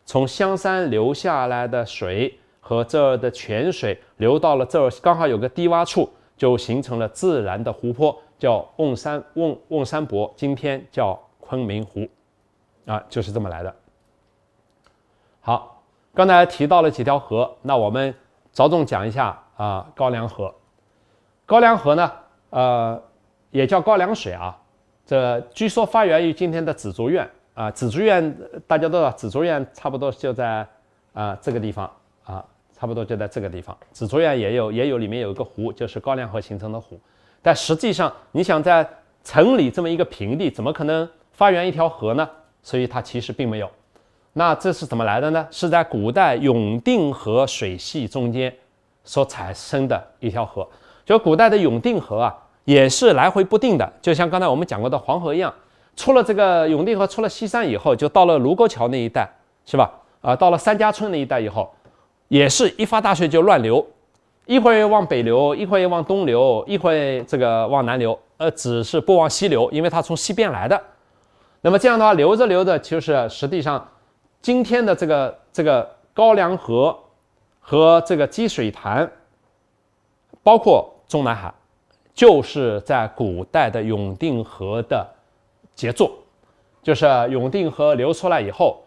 从香山流下来的水和这儿的泉水流到了这儿，刚好有个低洼处，就形成了自然的湖泊，叫翁山翁翁山泊，今天叫昆明湖，啊，就是这么来的。好，刚才提到了几条河，那我们。着重讲一下啊，高粱河，高粱河呢，呃，也叫高粱水啊。这据说发源于今天的紫竹院啊，紫竹院大家都知道，紫竹院差不多就在啊这个地方啊，差不多就在这个地方。紫竹院也有也有里面有一个湖，就是高粱河形成的湖。但实际上，你想在城里这么一个平地，怎么可能发源一条河呢？所以它其实并没有。那这是怎么来的呢？是在古代永定河水系中间所产生的一条河。就古代的永定河啊，也是来回不定的，就像刚才我们讲过的黄河一样。出了这个永定河，出了西山以后，就到了卢沟桥那一带，是吧？啊，到了三家村那一带以后，也是一发大水就乱流，一会儿往北流，一会儿往东流，一会儿这个往南流，呃，只是不往西流，因为它从西边来的。那么这样的话，流着流着，就是实际上。今天的这个这个高梁河和这个积水潭，包括中南海，就是在古代的永定河的杰作，就是永定河流出来以后，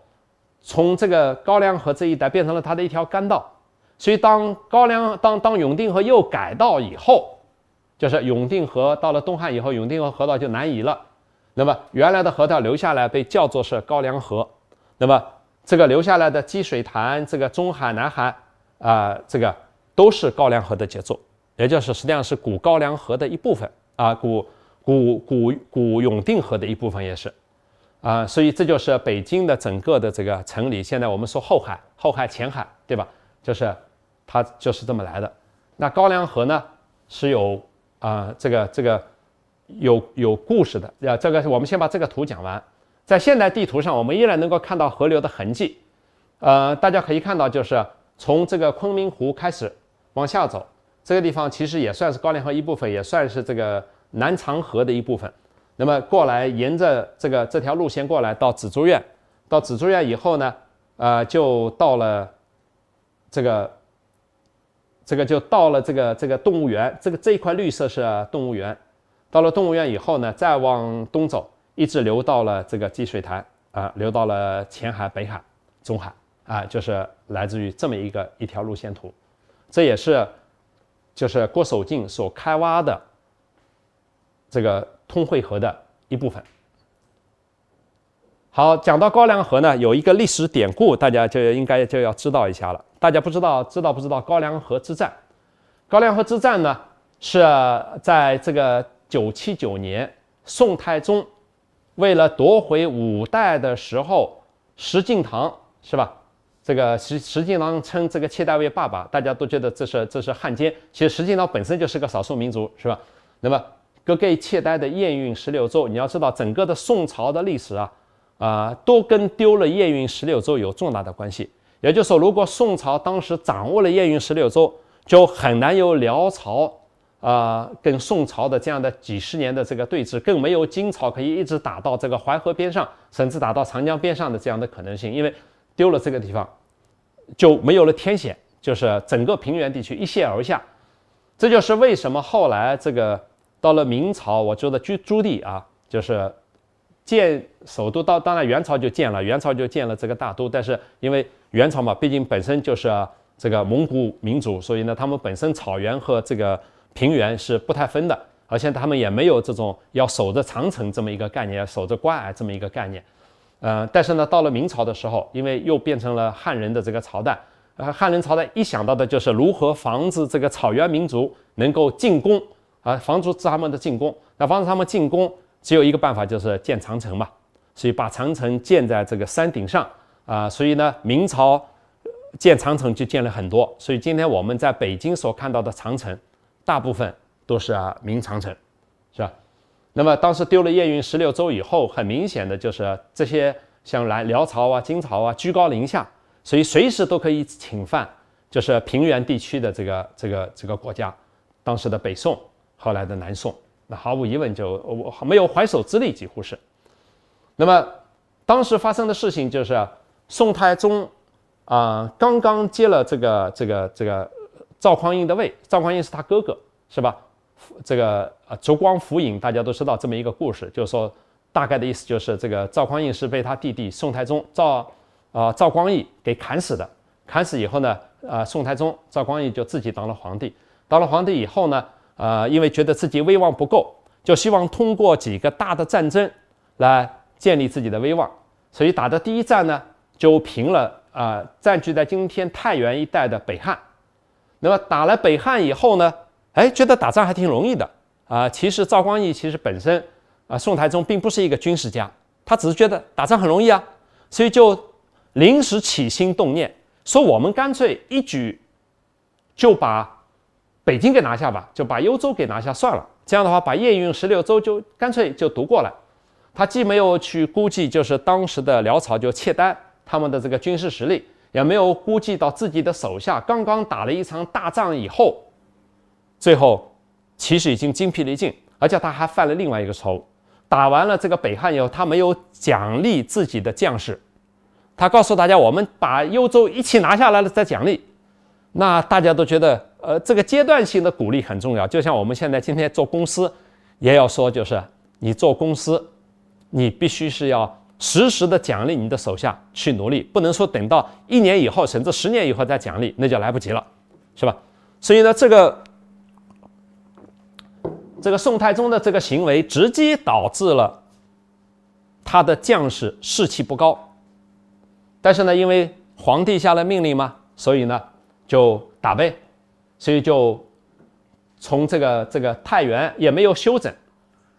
从这个高梁河这一带变成了它的一条干道。所以，当高梁当当永定河又改道以后，就是永定河到了东汉以后，永定河河道就南移了，那么原来的河道留下来被叫做是高梁河，那么。这个留下来的积水潭，这个中海、南海，啊，这个都是高粱河的杰作，也就是实际上是古高粱河的一部分啊，古古古古永定河的一部分也是，啊，所以这就是北京的整个的这个城里，现在我们说后海、后海、前海，对吧？就是它就是这么来的。那高粱河呢是有啊，这个这个有有故事的，啊，这个我们先把这个图讲完。在现代地图上，我们依然能够看到河流的痕迹。呃，大家可以看到，就是从这个昆明湖开始往下走，这个地方其实也算是高粱河一部分，也算是这个南长河的一部分。那么过来，沿着这个这条路线过来到紫竹院，到紫竹院以后呢，呃，就到了这个这个就到了这个这个动物园，这个这一块绿色是动物园。到了动物园以后呢，再往东走。一直流到了这个积水潭啊，流到了前海、北海、中海啊，就是来自于这么一个一条路线图，这也是就是郭守敬所开挖的这个通惠河的一部分。好，讲到高梁河呢，有一个历史典故，大家就应该就要知道一下了。大家不知道知道不知道高梁河之战？高梁河之战呢是在这个九七九年，宋太宗。为了夺回五代的时候，石敬瑭是吧？这个石石敬瑭称这个契丹为爸爸，大家都觉得这是这是汉奸。其实石敬瑭本身就是个少数民族，是吧？那么割给契丹的燕云十六州，你要知道整个的宋朝的历史啊，啊，都跟丢了燕云十六州有重大的关系。也就是说，如果宋朝当时掌握了燕云十六州，就很难有辽朝。啊，跟宋朝的这样的几十年的这个对峙，更没有金朝可以一直打到这个淮河边上，甚至打到长江边上的这样的可能性，因为丢了这个地方就没有了天险，就是整个平原地区一泻而下。这就是为什么后来这个到了明朝，我觉得朱朱棣啊，就是建首都，到，当然元朝就建了，元朝就建了这个大都，但是因为元朝嘛，毕竟本身就是这个蒙古民族，所以呢，他们本身草原和这个。平原是不太分的，而且他们也没有这种要守着长城这么一个概念，守着关隘这么一个概念。呃，但是呢，到了明朝的时候，因为又变成了汉人的这个朝代，呃，汉人朝代一想到的就是如何防止这个草原民族能够进攻，啊，防止他们的进攻，那防止他们进攻只有一个办法，就是建长城嘛。所以把长城建在这个山顶上，啊，所以呢，明朝建长城就建了很多。所以今天我们在北京所看到的长城。大部分都是啊明长城，是吧？那么当时丢了燕云十六州以后，很明显的就是这些像来辽朝啊、金朝啊，居高临下，所以随时都可以侵犯，就是平原地区的这个这个这个国家。当时的北宋，后来的南宋，那毫无疑问就没有还手之力，几乎是。那么当时发生的事情就是，宋太宗啊，刚刚接了这个这个这个。赵匡胤的位，赵匡胤是他哥哥，是吧？这个呃，烛光浮影，大家都知道这么一个故事，就是说，大概的意思就是这个赵匡胤是被他弟弟宋太宗赵，啊赵光义给砍死的。砍死以后呢，呃，宋太宗赵光义就自己当了皇帝。当了皇帝以后呢，呃，因为觉得自己威望不够，就希望通过几个大的战争来建立自己的威望。所以打的第一战呢，就平了啊，占据在今天太原一带的北汉。那么打了北汉以后呢？哎，觉得打仗还挺容易的啊。其实赵光义其实本身啊，宋太宗并不是一个军事家，他只是觉得打仗很容易啊，所以就临时起心动念，说我们干脆一举就把北京给拿下吧，就把幽州给拿下算了。这样的话，把燕云十六州就干脆就夺过来。他既没有去估计，就是当时的辽朝就契丹他们的这个军事实力。也没有估计到自己的手下刚刚打了一场大仗以后，最后其实已经精疲力尽，而且他还犯了另外一个错误，打完了这个北汉以后，他没有奖励自己的将士，他告诉大家，我们把幽州一起拿下来了再奖励，那大家都觉得，呃，这个阶段性的鼓励很重要，就像我们现在今天做公司，也要说，就是你做公司，你必须是要。实时的奖励你的手下去努力，不能说等到一年以后，甚至十年以后再奖励，那就来不及了，是吧？所以呢，这个这个宋太宗的这个行为，直接导致了他的将士士气不高。但是呢，因为皇帝下了命令嘛，所以呢就打呗，所以就从这个这个太原也没有休整。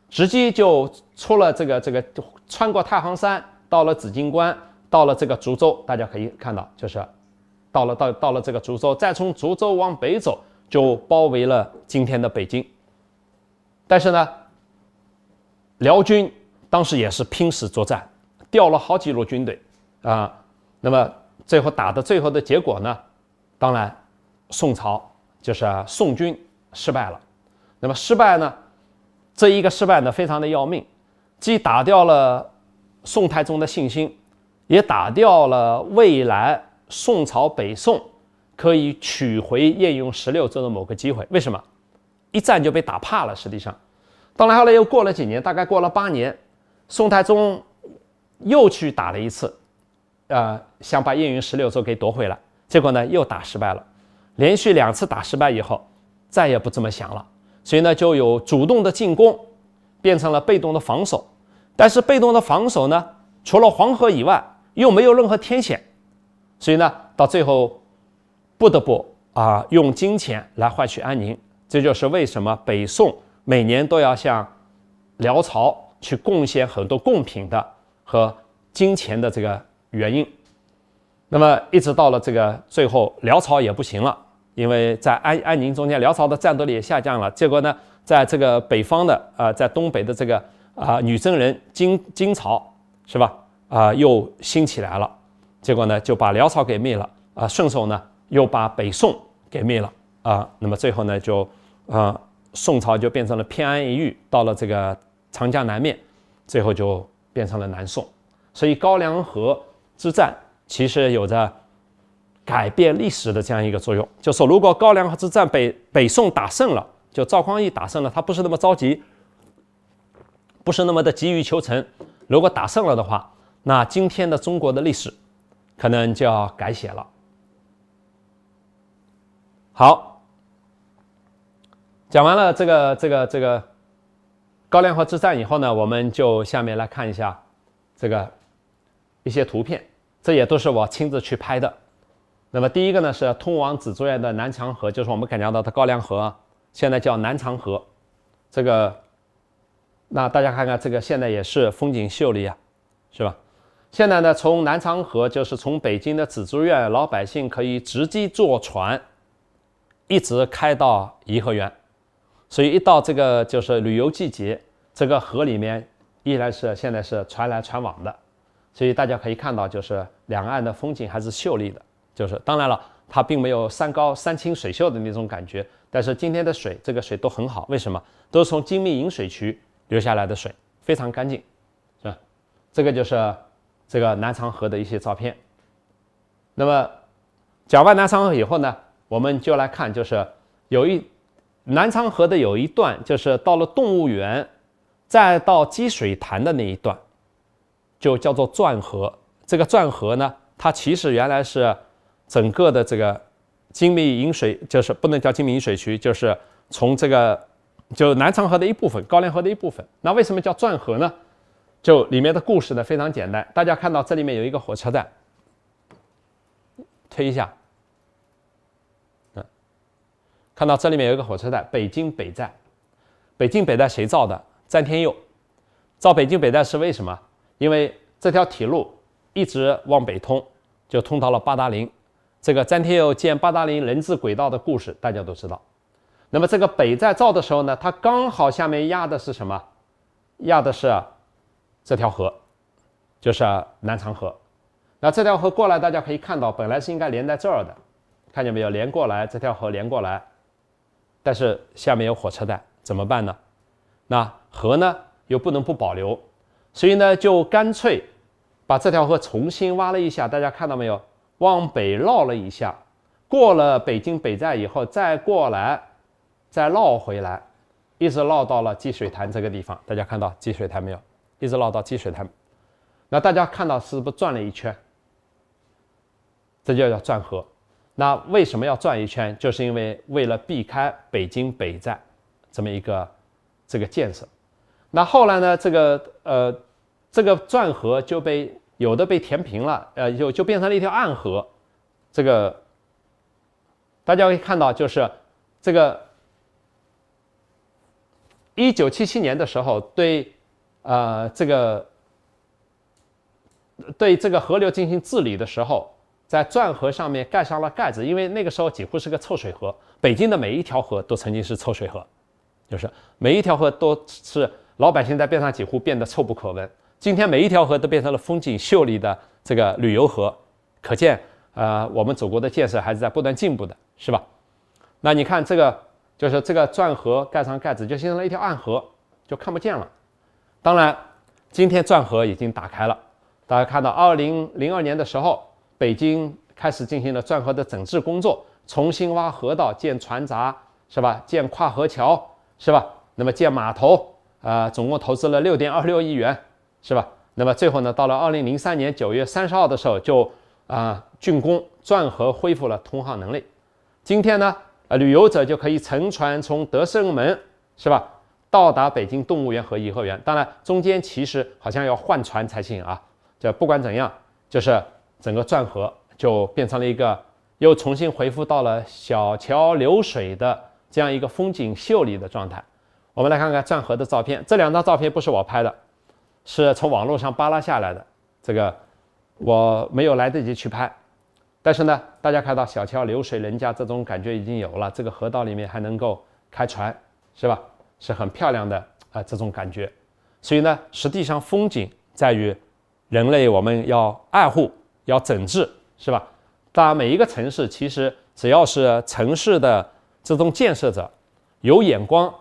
直接就出了这个这个，穿过太行山，到了紫荆关，到了这个涿州，大家可以看到，就是到了到到了这个涿州，再从涿州往北走，就包围了今天的北京。但是呢，辽军当时也是拼死作战，调了好几路军队，啊，那么最后打的最后的结果呢，当然，宋朝就是宋军失败了，那么失败呢？这一个失败呢，非常的要命，既打掉了宋太宗的信心，也打掉了未来宋朝北宋可以取回燕云十六州的某个机会。为什么？一战就被打怕了。实际上，当然后来又过了几年，大概过了八年，宋太宗又去打了一次，呃，想把燕云十六州给夺回来。结果呢，又打失败了。连续两次打失败以后，再也不这么想了。所以呢，就有主动的进攻，变成了被动的防守。但是被动的防守呢，除了黄河以外，又没有任何天险。所以呢，到最后不得不啊用金钱来换取安宁。这就是为什么北宋每年都要向辽朝去贡献很多贡品的和金钱的这个原因。那么一直到了这个最后，辽朝也不行了。因为在安安宁中间，辽朝的战斗力也下降了。结果呢，在这个北方的啊，在东北的这个啊女真人金金朝是吧？啊，又兴起来了。结果呢，就把辽朝给灭了啊，顺手呢又把北宋给灭了啊。那么最后呢，就啊，宋朝就变成了偏安一隅，到了这个长江南面，最后就变成了南宋。所以高梁河之战其实有着。改变历史的这样一个作用，就说如果高梁河之战北北宋打胜了，就赵匡胤打胜了，他不是那么着急，不是那么的急于求成。如果打胜了的话，那今天的中国的历史可能就要改写了。好，讲完了这个这个这个高梁河之战以后呢，我们就下面来看一下这个一些图片，这也都是我亲自去拍的。那么第一个呢是通往紫竹院的南长河，就是我们感觉到的高粱河，现在叫南长河。这个，那大家看看，这个现在也是风景秀丽啊，是吧？现在呢，从南长河就是从北京的紫竹院，老百姓可以直接坐船，一直开到颐和园。所以一到这个就是旅游季节，这个河里面依然是现在是船来船往的。所以大家可以看到，就是两岸的风景还是秀丽的。就是当然了，它并没有山高山清水秀的那种感觉，但是今天的水，这个水都很好。为什么？都是从精密引水渠流下来的水，非常干净，是吧？这个就是这个南昌河的一些照片。那么，讲完南昌河以后呢，我们就来看，就是有一南昌河的有一段，就是到了动物园，再到积水潭的那一段，就叫做钻河。这个钻河呢，它其实原来是。整个的这个金密饮水，就是不能叫金密饮水区，就是从这个就南昌河的一部分、高粱河的一部分。那为什么叫钻河呢？就里面的故事呢非常简单。大家看到这里面有一个火车站，推一下，嗯，看到这里面有一个火车站——北京北站。北京北站谁造的？詹天佑。造北京北站是为什么？因为这条铁路一直往北通，就通到了八达岭。这个詹天佑建八达岭人字轨道的故事，大家都知道。那么这个北在造的时候呢，它刚好下面压的是什么？压的是这条河，就是南长河。那这条河过来，大家可以看到，本来是应该连在这儿的，看见没有？连过来，这条河连过来，但是下面有火车带，怎么办呢？那河呢又不能不保留，所以呢就干脆把这条河重新挖了一下，大家看到没有？往北绕了一下，过了北京北站以后，再过来，再绕回来，一直绕到了积水潭这个地方。大家看到积水潭没有？一直绕到积水潭。那大家看到是不转了一圈？这就叫转河。那为什么要转一圈？就是因为为了避开北京北站，这么一个这个建设。那后来呢？这个呃，这个转河就被。有的被填平了，呃，就就变成了一条暗河。这个大家可以看到，就是这个一九七七年的时候，对，呃，这个对这个河流进行治理的时候，在钻河上面盖上了盖子，因为那个时候几乎是个臭水河。北京的每一条河都曾经是臭水河，就是每一条河都是老百姓在边上几乎变得臭不可闻。今天每一条河都变成了风景秀丽的这个旅游河，可见，呃，我们祖国的建设还是在不断进步的，是吧？那你看这个，就是这个钻河盖上盖子就形成了一条暗河，就看不见了。当然，今天钻河已经打开了。大家看到，二零零二年的时候，北京开始进行了钻河的整治工作，重新挖河道、建船闸，是吧？建跨河桥，是吧？那么建码头，呃，总共投资了六点二六亿元。是吧？那么最后呢，到了二零零三年九月三十号的时候，就啊竣工，钻河恢复了通航能力。今天呢，呃，旅游者就可以乘船从德胜门，是吧，到达北京动物园和颐和园。当然，中间其实好像要换船才行啊。就不管怎样，就是整个钻河就变成了一个又重新恢复到了小桥流水的这样一个风景秀丽的状态。我们来看看钻河的照片，这两张照片不是我拍的。是从网络上扒拉下来的，这个我没有来得及去拍，但是呢，大家看到小桥流水人家这种感觉已经有了，这个河道里面还能够开船，是吧？是很漂亮的啊，这种感觉。所以呢，实际上风景在于人类，我们要爱护，要整治，是吧？当然，每一个城市其实只要是城市的这种建设者有眼光、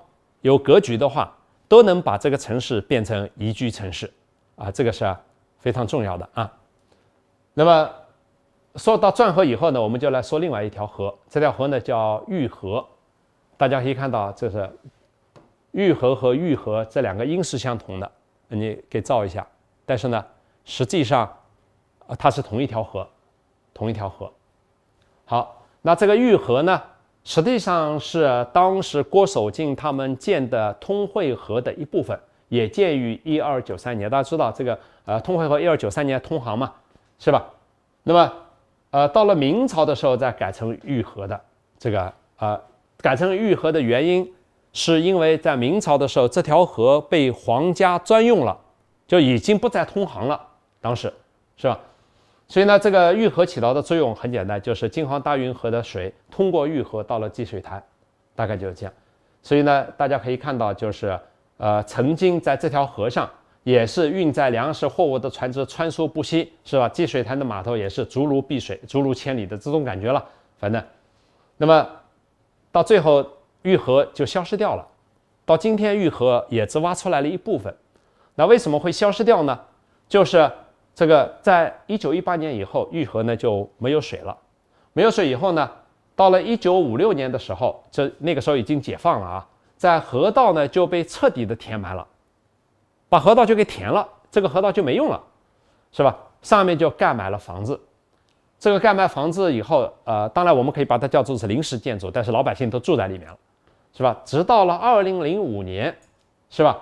有格局的话。都能把这个城市变成宜居城市，啊，这个是非常重要的啊。那么说到篆河以后呢，我们就来说另外一条河，这条河呢叫玉河。大家可以看到，这是玉河和玉河这两个音是相同的，你给照一下。但是呢，实际上它是同一条河，同一条河。好，那这个玉河呢？实际上是当时郭守敬他们建的通惠河的一部分，也建于一二九三年。大家知道这个呃，通惠河一二九三年通航嘛，是吧？那么呃，到了明朝的时候再改成御河的。这个呃，改成御河的原因，是因为在明朝的时候，这条河被皇家专用了，就已经不再通航了。当时是吧？所以呢，这个愈合起到的作用很简单，就是京杭大运河的水通过愈合到了积水潭，大概就是这样。所以呢，大家可以看到，就是呃，曾经在这条河上也是运载粮食货物的船只穿梭不息，是吧？积水潭的码头也是竹如碧水、竹如千里的这种感觉了。反正，那么到最后，愈合就消失掉了。到今天，愈合也只挖出来了一部分。那为什么会消失掉呢？就是。这个在一九一八年以后，玉河呢就没有水了，没有水以后呢，到了一九五六年的时候，这那个时候已经解放了啊，在河道呢就被彻底的填埋了，把河道就给填了，这个河道就没用了，是吧？上面就盖满了房子，这个盖满房子以后，呃，当然我们可以把它叫做是临时建筑，但是老百姓都住在里面了，是吧？直到了二零零五年，是吧？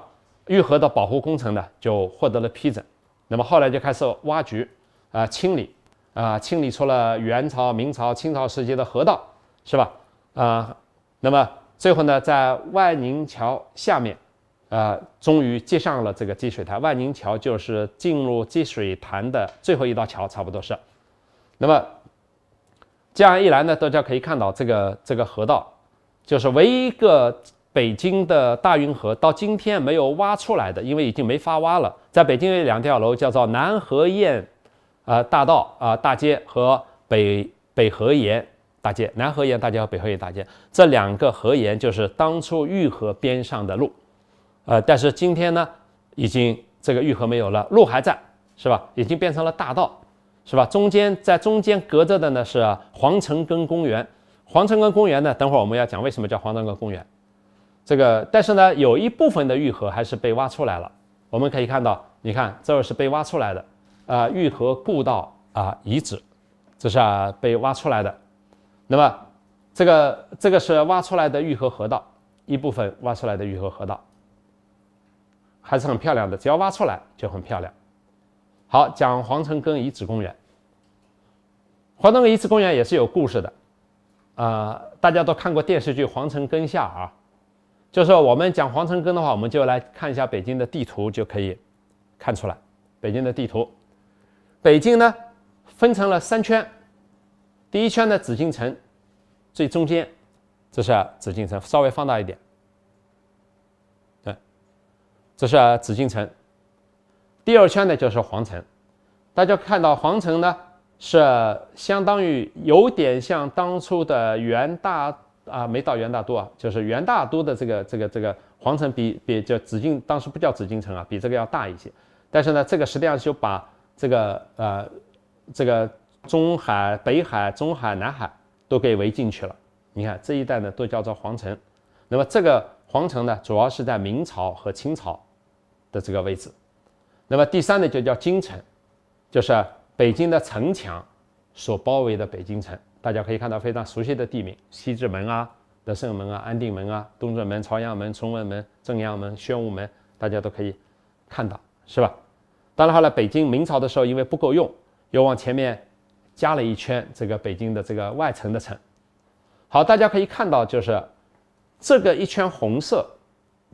玉河的保护工程呢就获得了批准。那么后来就开始挖掘，啊清理，啊清理出了元朝、明朝、清朝时期的河道，是吧？啊，那么最后呢，在万宁桥下面，啊，终于接上了这个积水潭。万宁桥就是进入积水潭的最后一道桥，差不多是。那么这样一来呢，大家可以看到，这个这个河道就是唯一一个。北京的大运河到今天没有挖出来的，因为已经没法挖了。在北京有两条楼，叫做南河堰，啊大道啊大街和北北河沿大街、南河沿大街和北河沿大街。这两个河沿就是当初御河边上的路，呃，但是今天呢，已经这个御河没有了，路还在，是吧？已经变成了大道，是吧？中间在中间隔着的呢是皇城根公园。皇城根公园呢，等会儿我们要讲为什么叫皇城根公园。这个，但是呢，有一部分的玉河还是被挖出来了。我们可以看到，你看，这是被挖出来的，呃，玉河故道啊遗址，这是啊、被挖出来的。那么，这个这个是挖出来的玉河河道一部分，挖出来的玉河河道还是很漂亮的，只要挖出来就很漂亮。好，讲皇城根遗址公园。皇城根遗址公园也是有故事的，呃，大家都看过电视剧《皇城根下》啊。就是我们讲皇城根的话，我们就来看一下北京的地图就可以看出来。北京的地图，北京呢分成了三圈，第一圈的紫禁城，最中间，这是紫禁城，稍微放大一点，对，这是紫禁城。第二圈呢就是皇城，大家看到皇城呢是相当于有点像当初的元大。啊，没到元大都啊，就是元大都的这个这个这个皇城比比叫紫禁，当时不叫紫禁城啊，比这个要大一些。但是呢，这个实际上就把这个呃这个中海、北海、中海、南海都给围进去了。你看这一带呢都叫做皇城。那么这个皇城呢，主要是在明朝和清朝的这个位置。那么第三呢就叫京城，就是北京的城墙所包围的北京城。大家可以看到非常熟悉的地名：西直门啊、德胜门啊、安定门啊、东直门、朝阳门、崇文门、正阳门、宣武门，大家都可以看到，是吧？当然后来北京明朝的时候因为不够用，又往前面加了一圈这个北京的这个外城的城。好，大家可以看到，就是这个一圈红色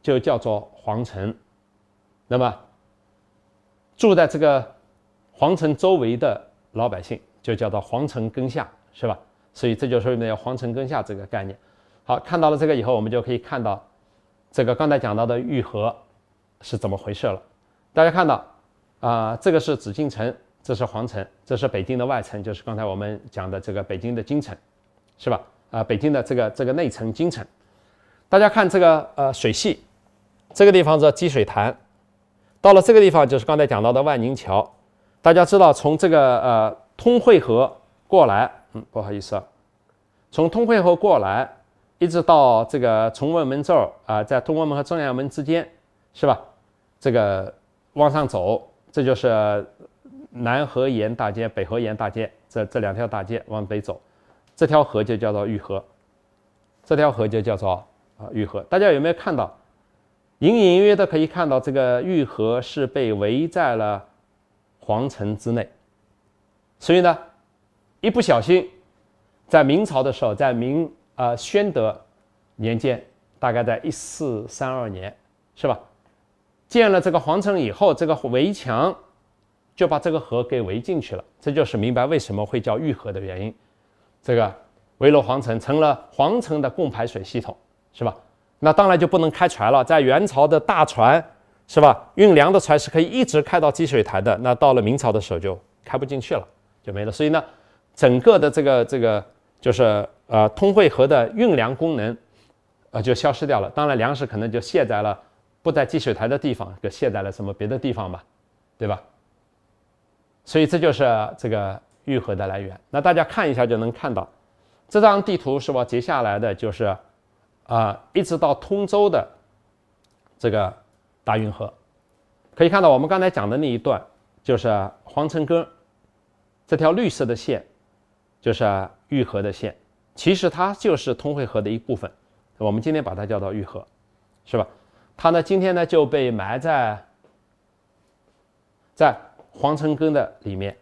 就叫做皇城。那么住在这个皇城周围的老百姓就叫做皇城根下。是吧？所以这就是说要皇城根下这个概念，好看到了这个以后，我们就可以看到，这个刚才讲到的御河是怎么回事了。大家看到啊，这个是紫禁城，这是皇城，这是北京的外城，就是刚才我们讲的这个北京的京城，是吧？啊，北京的这个这个内城京城。大家看这个呃水系，这个地方叫积水潭，到了这个地方就是刚才讲到的万宁桥。大家知道，从这个呃通惠河过来。嗯，不好意思，从通惠河过来，一直到这个崇文门这儿啊，在通文门和正阳门之间，是吧？这个往上走，这就是南河沿大街、北河沿大街，这这两条大街往北走，这条河就叫做玉河，这条河就叫做啊玉河。大家有没有看到？隐隐约约的可以看到，这个玉河是被围在了皇城之内，所以呢。一不小心，在明朝的时候，在明呃宣德年间，大概在一四三二年，是吧？建了这个皇城以后，这个围墙就把这个河给围进去了。这就是明白为什么会叫御河的原因。这个围了皇城，成了皇城的供排水系统，是吧？那当然就不能开船了。在元朝的大船，是吧？运粮的船是可以一直开到积水潭的。那到了明朝的时候就开不进去了，就没了。所以呢？整个的这个这个就是呃通惠河的运粮功能，呃就消失掉了。当然粮食可能就卸在了不在积水潭的地方，就卸在了什么别的地方吧，对吧？所以这就是这个运河的来源。那大家看一下就能看到，这张地图是我截下来的就是啊一直到通州的这个大运河，可以看到我们刚才讲的那一段就是皇城根这条绿色的线。就是玉河的线，其实它就是通惠河的一部分，我们今天把它叫做玉河，是吧？它呢，今天呢就被埋在在皇城根的里面，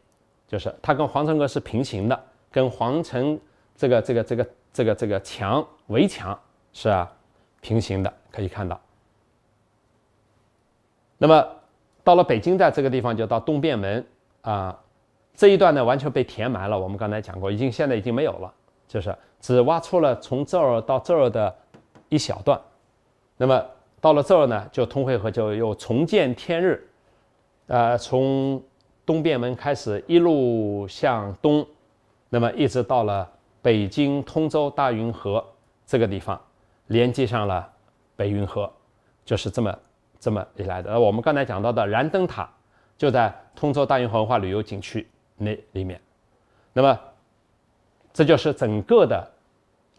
就是它跟皇城根是平行的，跟皇城这个这个这个这个这个墙围墙是平行的，可以看到。那么到了北京在这个地方，就到东便门啊。这一段呢，完全被填埋了。我们刚才讲过，已经现在已经没有了，就是只挖出了从这儿到这儿的一小段。那么到了这儿呢，就通惠河就又重见天日。呃，从东便门开始一路向东，那么一直到了北京通州大运河这个地方，连接上了北运河，就是这么这么一来的。而我们刚才讲到的燃灯塔，就在通州大运河文化旅游景区。那里面，那么，这就是整个的，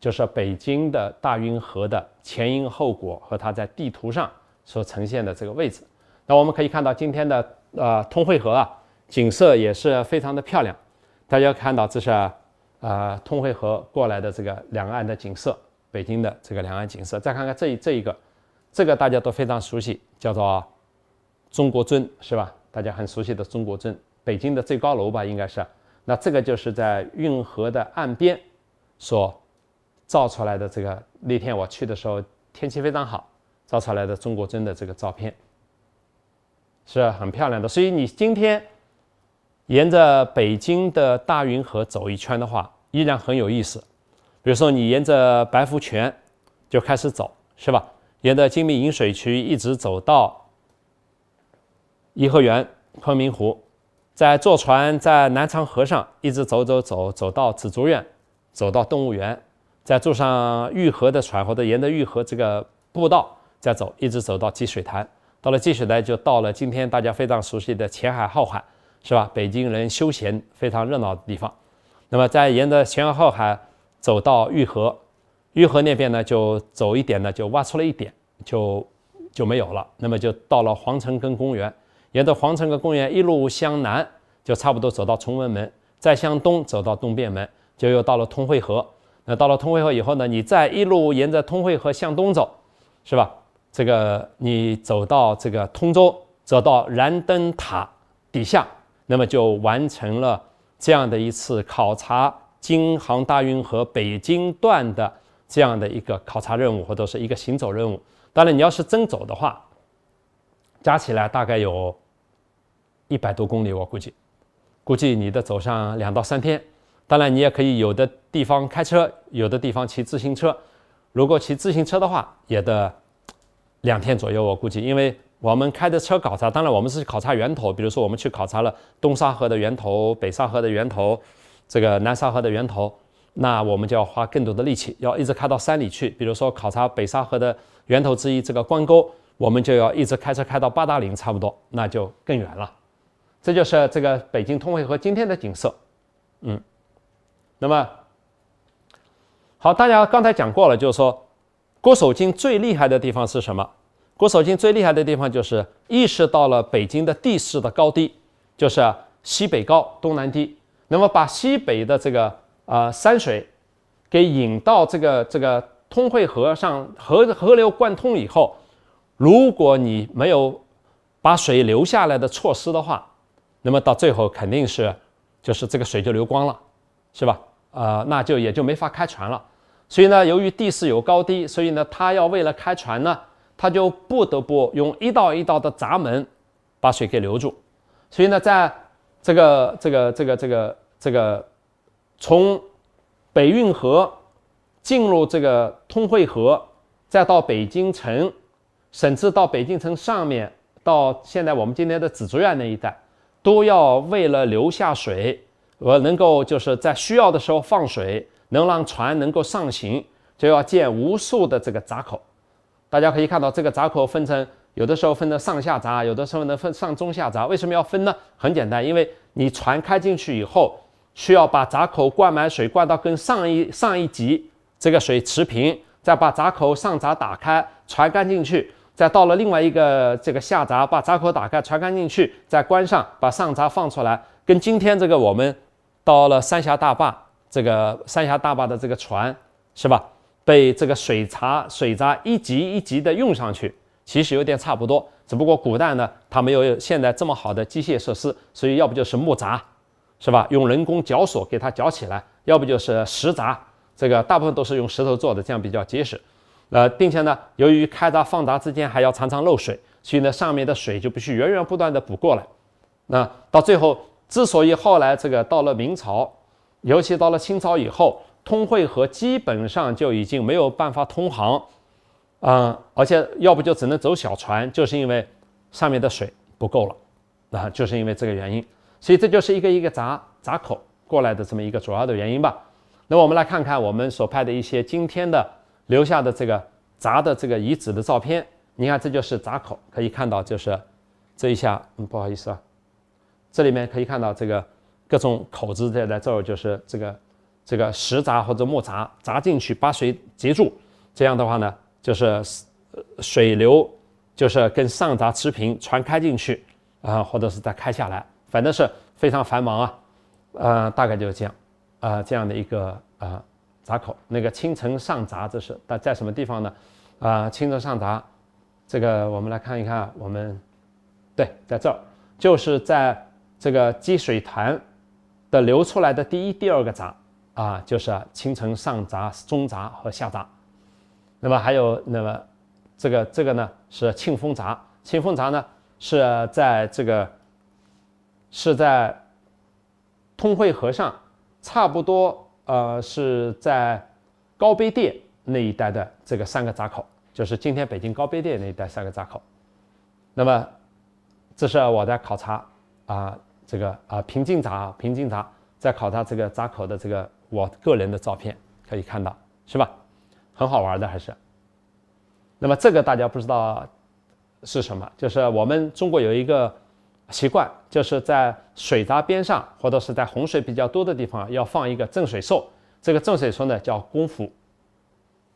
就是北京的大运河的前因后果和它在地图上所呈现的这个位置。那我们可以看到今天的呃通惠河啊，景色也是非常的漂亮。大家看到这是啊通惠河过来的这个两岸的景色，北京的这个两岸景色。再看看这这一个，这个大家都非常熟悉，叫做中国尊，是吧？大家很熟悉的中国尊。北京的最高楼吧，应该是，那这个就是在运河的岸边，所造出来的这个。那天我去的时候，天气非常好，造出来的中国尊的这个照片，是很漂亮的。所以你今天沿着北京的大运河走一圈的话，依然很有意思。比如说，你沿着白福泉就开始走，是吧？沿着金密饮水渠一直走到颐和园、昆明湖。在坐船，在南昌河上一直走走走，走到紫竹院，走到动物园，再坐上玉河的船，或者沿着玉河这个步道再走，一直走到积水潭。到了积水潭，就到了今天大家非常熟悉的前海后海，是吧？北京人休闲非常热闹的地方。那么，在沿着前海后海走到玉河，玉河那边呢，就走一点呢，就挖出了一点，就就没有了。那么，就到了皇城根公园。沿着皇城根公园一路向南，就差不多走到崇文门，再向东走到东便门，就又到了通惠河。那到了通惠河以后呢，你再一路沿着通惠河向东走，是吧？这个你走到这个通州，走到燃灯塔底下，那么就完成了这样的一次考察京杭大运河北京段的这样的一个考察任务，或者是一个行走任务。当然，你要是真走的话。加起来大概有一百多公里，我估计，估计你得走上两到三天。当然，你也可以有的地方开车，有的地方骑自行车。如果骑自行车的话，也得两天左右，我估计。因为我们开的车考察，当然我们是考察源头，比如说我们去考察了东沙河的源头、北沙河的源头、这个南沙河的源头，那我们就要花更多的力气，要一直开到山里去。比如说考察北沙河的源头之一这个关沟。我们就要一直开车开到八达岭，差不多那就更远了。这就是这个北京通惠河今天的景色，嗯，那么好，大家刚才讲过了，就是说郭守敬最厉害的地方是什么？郭守敬最厉害的地方就是意识到了北京的地势的高低，就是西北高、东南低。那么把西北的这个呃山水给引到这个这个通惠河上，河河流贯通以后。如果你没有把水流下来的措施的话，那么到最后肯定是，就是这个水就流光了，是吧？呃，那就也就没法开船了。所以呢，由于地势有高低，所以呢，他要为了开船呢，他就不得不用一道一道的闸门把水给留住。所以呢，在这个这个这个这个这个从北运河进入这个通惠河，再到北京城。甚至到北京城上面，到现在我们今天的紫竹院那一带，都要为了留下水，我能够就是在需要的时候放水，能让船能够上行，就要建无数的这个闸口。大家可以看到，这个闸口分成有的时候分成上下闸，有的时候能分上中下闸。为什么要分呢？很简单，因为你船开进去以后，需要把闸口灌满水，灌到跟上一上一级这个水持平，再把闸口上闸打开，船干进去。再到了另外一个这个下闸，把闸口打开，船开进去，再关上，把上闸放出来。跟今天这个我们到了三峡大坝，这个三峡大坝的这个船是吧？被这个水闸水闸一级一级的用上去，其实有点差不多。只不过古代呢，它没有现在这么好的机械设施，所以要不就是木闸，是吧？用人工绞索给它绞起来；要不就是石闸，这个大部分都是用石头做的，这样比较结实。呃，并且呢，由于开闸放闸之间还要常常漏水，所以呢，上面的水就必须源源不断的补过来。那到最后，之所以后来这个到了明朝，尤其到了清朝以后，通惠河基本上就已经没有办法通航，嗯，而且要不就只能走小船，就是因为上面的水不够了，啊，就是因为这个原因。所以这就是一个一个闸闸口过来的这么一个主要的原因吧。那我们来看看我们所拍的一些今天的。留下的这个闸的这个遗址的照片，你看这就是闸口，可以看到就是这一下。嗯，不好意思啊，这里面可以看到这个各种口子在在这儿，就是这个这个石闸或者木闸，闸进去把水截住，这样的话呢，就是水流就是跟上闸持平，船开进去啊，或者是再开下来，反正是非常繁忙啊。呃，大概就是这样，呃，这样的一个呃。闸口那个青城上闸，这是在在什么地方呢？啊，青城上闸，这个我们来看一看，我们对，在这儿就是在这个积水潭的流出来的第一、第二个闸啊，就是青城上闸、中闸和下闸。那么还有那么这个这个呢是庆丰闸，庆丰闸呢是在这个是在通惠河上，差不多。呃，是在高碑店那一带的这个三个闸口，就是今天北京高碑店那一带三个闸口。那么，这是我在考察啊，这个啊平津闸，平津闸在考察这个闸口的这个我个人的照片，可以看到是吧？很好玩的，还是。那么这个大家不知道是什么，就是我们中国有一个。习惯就是在水闸边上，或者是在洪水比较多的地方，要放一个镇水兽。这个镇水兽呢叫公符，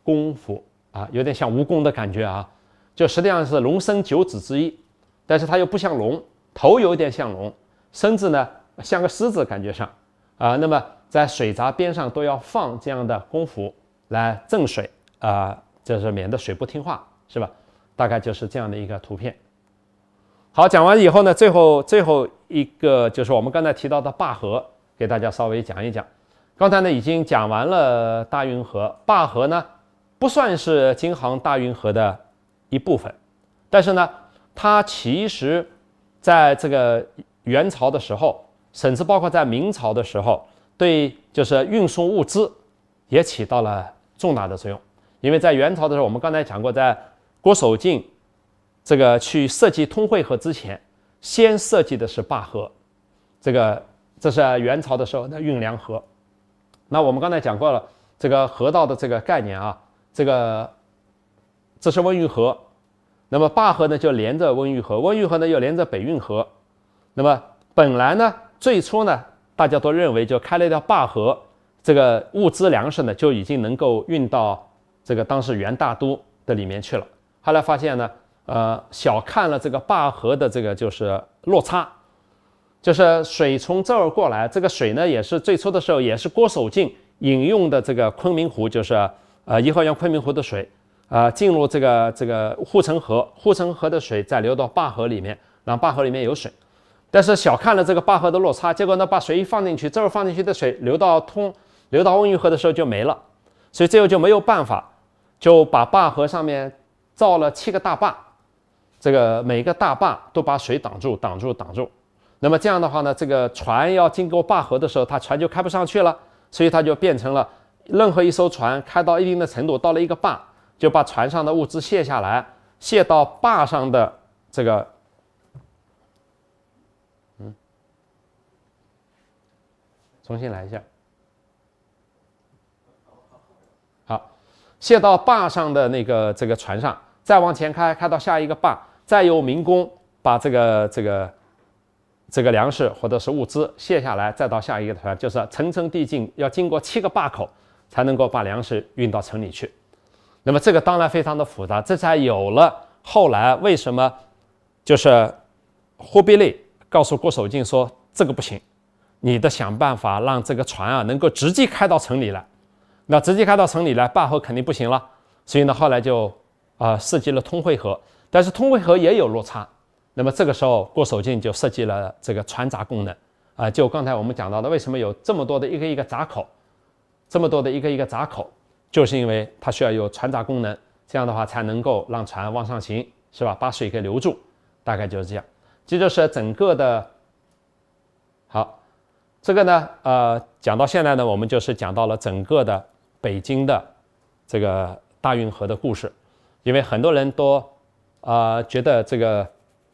公符啊，有点像蜈蚣的感觉啊，就实际上是龙生九子之一，但是它又不像龙，头有点像龙，身子呢像个狮子，感觉上啊。那么在水闸边上都要放这样的功符来镇水啊，就是免得水不听话，是吧？大概就是这样的一个图片。好，讲完以后呢，最后最后一个就是我们刚才提到的坝河，给大家稍微讲一讲。刚才呢已经讲完了大运河，坝河呢不算是京杭大运河的一部分，但是呢它其实在这个元朝的时候，甚至包括在明朝的时候，对就是运送物资也起到了重大的作用。因为在元朝的时候，我们刚才讲过，在郭守敬。这个去设计通惠河之前，先设计的是灞河。这个这是元朝的时候的运粮河。那我们刚才讲过了，这个河道的这个概念啊，这个这是温榆河。那么灞河呢，就连着温榆河，温榆河呢又连着北运河。那么本来呢，最初呢，大家都认为就开了一条灞河，这个物资粮食呢就已经能够运到这个当时元大都的里面去了。后来发现呢。呃，小看了这个坝河的这个就是落差，就是水从这儿过来，这个水呢也是最初的时候也是郭守敬引用的这个昆明湖，就是呃颐和园昆明湖的水，呃进入这个这个护城河，护城河的水再流到坝河里面，让坝河里面有水，但是小看了这个坝河的落差，结果呢把水一放进去，这儿放进去的水流到通流到温榆河的时候就没了，所以最后就没有办法，就把坝河上面造了七个大坝。这个每个大坝都把水挡住，挡住，挡住。那么这样的话呢，这个船要经过坝河的时候，它船就开不上去了。所以它就变成了，任何一艘船开到一定的程度，到了一个坝，就把船上的物资卸下来，卸到坝上的这个，嗯，重新来一下，好，卸到坝上的那个这个船上，再往前开，开到下一个坝。再由民工把这个、这个、这个粮食或者是物资卸下来，再到下一个船，就是层层递进，要经过七个坝口才能够把粮食运到城里去。那么这个当然非常的复杂，这才有了后来为什么就是忽必烈告诉郭守敬说这个不行，你得想办法让这个船啊能够直接开到城里来。那直接开到城里来，坝后肯定不行了，所以呢后来就啊设计了通惠河。但是通惠河也有落差，那么这个时候郭守敬就设计了这个船闸功能，啊，就刚才我们讲到的，为什么有这么多的一个一个闸口，这么多的一个一个闸口，就是因为它需要有船闸功能，这样的话才能够让船往上行，是吧？把水给留住，大概就是这样。这就是整个的，好，这个呢，呃，讲到现在呢，我们就是讲到了整个的北京的这个大运河的故事，因为很多人都。啊，觉得这个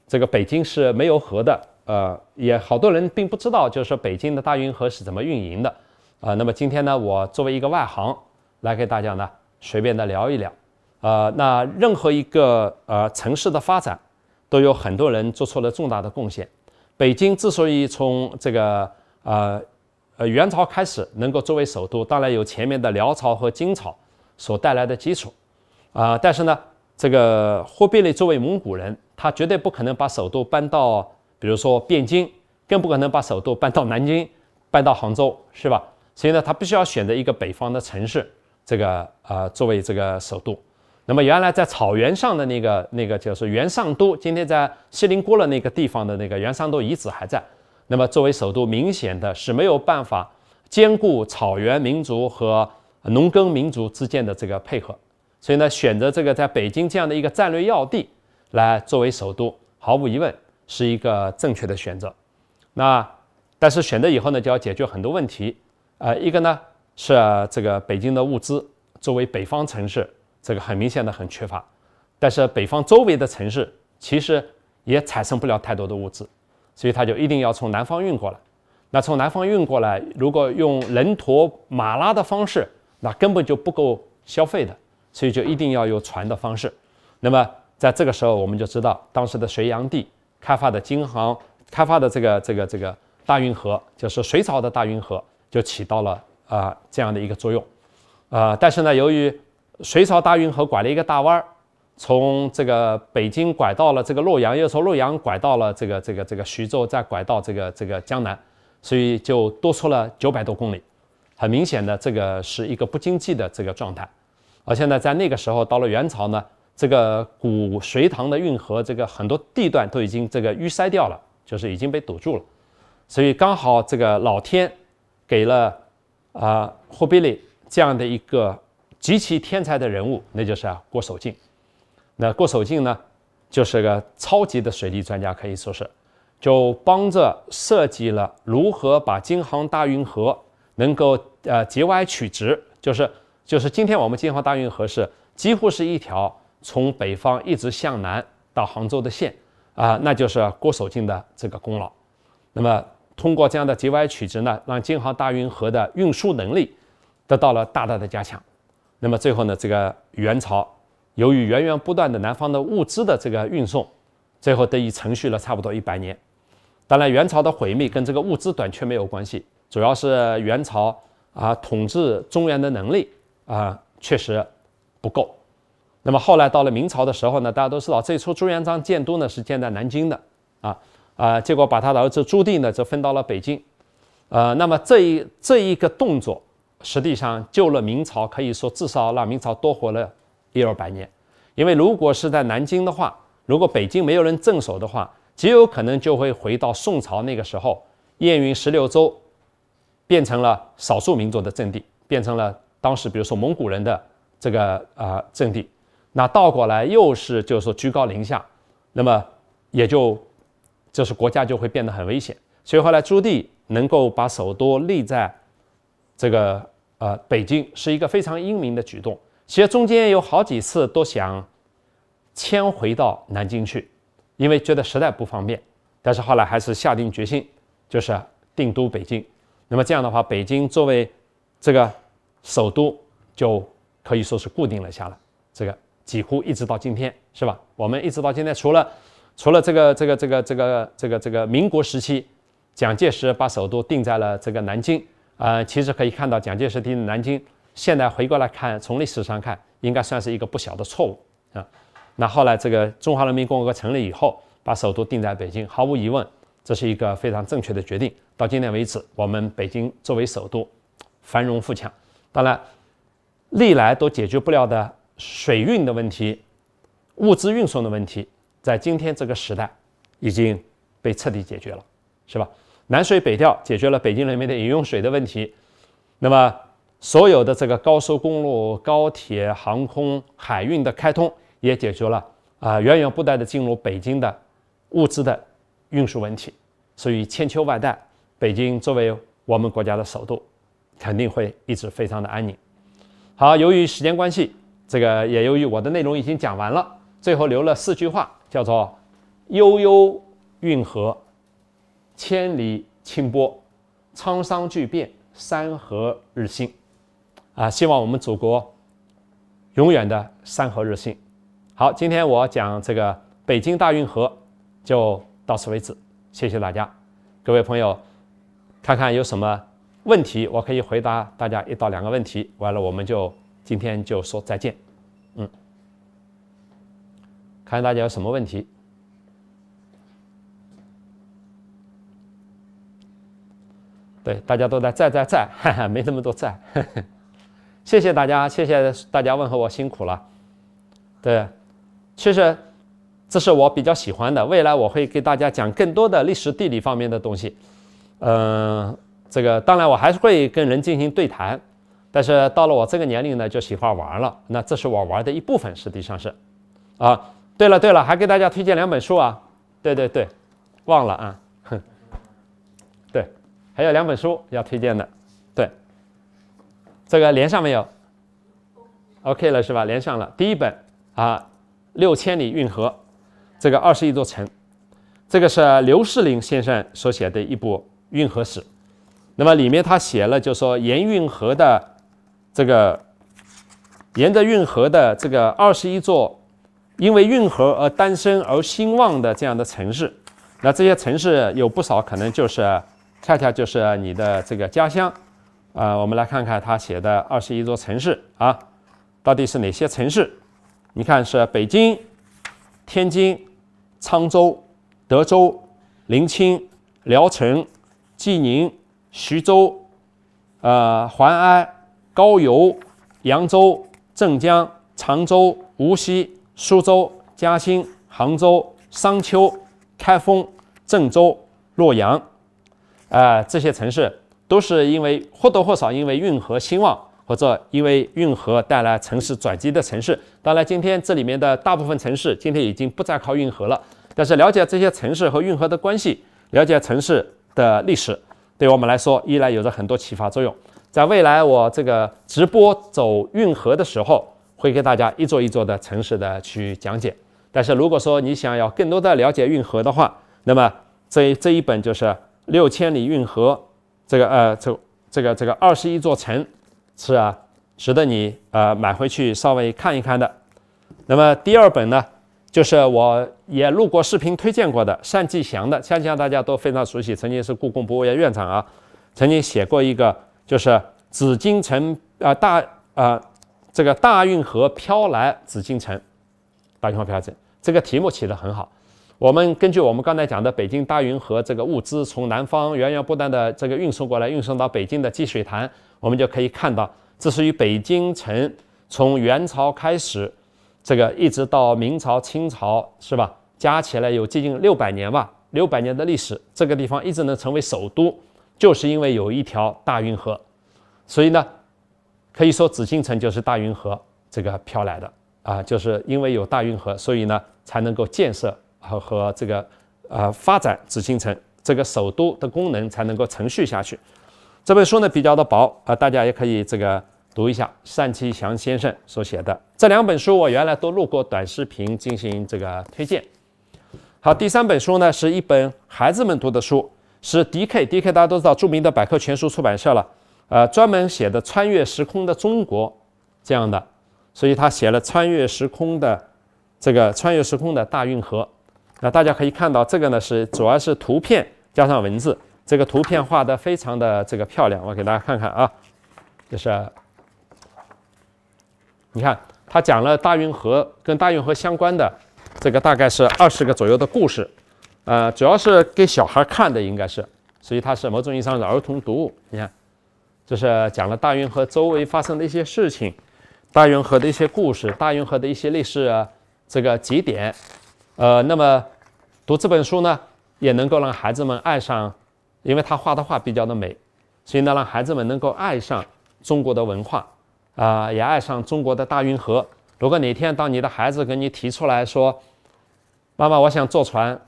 这个北京是没有河的，呃，也好多人并不知道，就是说北京的大运河是怎么运营的，啊，那么今天呢，我作为一个外行，来给大家呢随便的聊一聊，呃，那任何一个呃城市的发展，都有很多人做出了重大的贡献。北京之所以从这个呃呃元朝开始能够作为首都，当然有前面的辽朝和金朝所带来的基础，啊，但是呢。这个忽必烈作为蒙古人，他绝对不可能把首都搬到，比如说汴京，更不可能把首都搬到南京、搬到杭州，是吧？所以呢，他必须要选择一个北方的城市，这个啊作为这个首都。那么原来在草原上的那个那个就是元上都，今天在锡林郭勒那个地方的那个元上都遗址还在。那么作为首都，明显的是没有办法兼顾草原民族和农耕民族之间的这个配合。所以呢，选择这个在北京这样的一个战略要地来作为首都，毫无疑问是一个正确的选择。那但是选择以后呢，就要解决很多问题。呃，一个呢是这个北京的物资，作为北方城市，这个很明显的很缺乏。但是北方周围的城市其实也产生不了太多的物资，所以它就一定要从南方运过来。那从南方运过来，如果用人驮马拉的方式，那根本就不够消费的。所以就一定要有船的方式。那么在这个时候，我们就知道当时的隋炀帝开发的京杭开发的这个这个这个大运河，就是隋朝的大运河，就起到了啊这样的一个作用。呃，但是呢，由于隋朝大运河拐了一个大弯儿，从这个北京拐到了这个洛阳，又从洛阳拐到了这个这个这个徐州，再拐到这个这个江南，所以就多出了九百多公里。很明显的，这个是一个不经济的这个状态。而现在在那个时候，到了元朝呢，这个古隋唐的运河，这个很多地段都已经这个淤塞掉了，就是已经被堵住了。所以刚好这个老天给了啊忽必烈这样的一个极其天才的人物，那就是郭守敬。那郭守敬呢，就是个超级的水利专家，可以说是就帮着设计了如何把京杭大运河能够呃节外取直，就是。就是今天我们京杭大运河是几乎是一条从北方一直向南到杭州的线啊，那就是郭守敬的这个功劳。那么通过这样的节外取直呢，让京杭大运河的运输能力得到了大大的加强。那么最后呢，这个元朝由于源源不断的南方的物资的这个运送，最后得以持续了差不多一百年。当然，元朝的毁灭跟这个物资短缺没有关系，主要是元朝啊统治中原的能力。啊，确实不够。那么后来到了明朝的时候呢，大家都知道最初朱元璋建都呢是建在南京的，啊啊，结果把他的儿子朱棣呢就分到了北京，呃，那么这一这一个动作，实际上救了明朝，可以说至少让明朝多活了一二百年。因为如果是在南京的话，如果北京没有人镇守的话，极有可能就会回到宋朝那个时候，燕云十六州变成了少数民族的阵地，变成了。当时，比如说蒙古人的这个呃阵地，那倒过来又是就是说居高临下，那么也就就是国家就会变得很危险。所以后来朱棣能够把首都立在，这个呃北京，是一个非常英明的举动。其实中间有好几次都想迁回到南京去，因为觉得实在不方便，但是后来还是下定决心，就是定都北京。那么这样的话，北京作为这个。首都就可以说是固定了下来，这个几乎一直到今天，是吧？我们一直到今天，除了除了这个这个这个这个这个这个民国时期，蒋介石把首都定在了这个南京，啊，其实可以看到，蒋介石定南京，现在回过来看，从历史上看，应该算是一个不小的错误啊。那后来这个中华人民共和国成立以后，把首都定在北京，毫无疑问，这是一个非常正确的决定。到今天为止，我们北京作为首都，繁荣富强。当然，历来都解决不了的水运的问题、物资运送的问题，在今天这个时代已经被彻底解决了，是吧？南水北调解决了北京人民的饮用水的问题，那么所有的这个高速公路、高铁、航空、海运的开通，也解决了啊源源不断的进入北京的物资的运输问题。所以，千秋万代，北京作为我们国家的首都。肯定会一直非常的安宁。好，由于时间关系，这个也由于我的内容已经讲完了，最后留了四句话，叫做“悠悠运河，千里清波，沧桑巨变，山河日新”。啊，希望我们祖国永远的山河日新。好，今天我讲这个北京大运河就到此为止，谢谢大家，各位朋友，看看有什么。问题我可以回答大家一到两个问题，完了我们就今天就说再见。嗯，看大家有什么问题。对，大家都在在在在，没那么多在。谢谢大家，谢谢大家问候我辛苦了。对，其实这是我比较喜欢的，未来我会给大家讲更多的历史地理方面的东西。嗯。这个当然，我还是会跟人进行对谈，但是到了我这个年龄呢，就喜欢玩了。那这是我玩的一部分，实际上是，啊，对了对了，还给大家推荐两本书啊，对对对，忘了啊，哼，对，还有两本书要推荐的，对，这个连上没有？OK 了是吧？连上了。第一本啊，《六千里运河》，这个二十一座城，这个是刘士林先生所写的一部运河史。那么里面他写了，就说沿运河的这个，沿着运河的这个二十一座，因为运河而诞生而兴旺的这样的城市，那这些城市有不少可能就是恰恰就是你的这个家乡，啊，我们来看看他写的二十一座城市啊，到底是哪些城市？你看是北京、天津、沧州、德州、临清、聊城、济宁。徐州、呃，淮安、高邮、扬州、镇江、常州、无锡、苏州、嘉兴、杭州、商丘、开封、郑州、洛阳，啊，这些城市都是因为或多或少因为运河兴旺，或者因为运河带来城市转机的城市。当然，今天这里面的大部分城市今天已经不再靠运河了，但是了解这些城市和运河的关系，了解城市的历史。对我们来说，依然有着很多启发作用。在未来，我这个直播走运河的时候，会给大家一座一座的城市的去讲解。但是，如果说你想要更多的了解运河的话，那么这这一本就是《六千里运河》，这个呃，这这个这个二十一座城是啊，值得你呃买回去稍微看一看的。那么第二本呢？就是我也录过视频推荐过的单霁翔的，相信大家都非常熟悉，曾经是故宫博物院院长啊，曾经写过一个，就是紫禁城啊大啊这个大运河飘来紫禁城，大运河飘来，这个题目起得很好。我们根据我们刚才讲的北京大运河这个物资从南方源源不断的这个运送过来，运送到北京的积水潭，我们就可以看到，这是与北京城从元朝开始。这个一直到明朝、清朝是吧？加起来有接近六百年吧，六百年的历史，这个地方一直能成为首都，就是因为有一条大运河。所以呢，可以说紫禁城就是大运河这个飘来的啊，就是因为有大运河，所以呢才能够建设和和这个呃发展紫禁城这个首都的功能才能够存续下去。这本书呢比较的薄啊，大家也可以这个。读一下单霁翔先生所写的这两本书，我原来都录过短视频进行这个推荐。好，第三本书呢是一本孩子们读的书，是 DK，DK 大家都知道著名的百科全书出版社了，呃，专门写的《穿越时空的中国》这样的，所以他写了《穿越时空的》这个《穿越时空的大运河》。那大家可以看到，这个呢是主要是图片加上文字，这个图片画的非常的这个漂亮，我给大家看看啊，就是。你看，他讲了大运河跟大运河相关的这个大概是二十个左右的故事，呃，主要是给小孩看的，应该是，所以它是某种意义上的儿童读物。你看，就是讲了大运河周围发生的一些事情，大运河的一些故事，大运河的一些历史这个节点，呃，那么读这本书呢，也能够让孩子们爱上，因为他画的画比较的美，所以呢，让孩子们能够爱上中国的文化。啊，也爱上中国的大运河。如果哪天，当你的孩子跟你提出来说：“妈妈，我想坐船，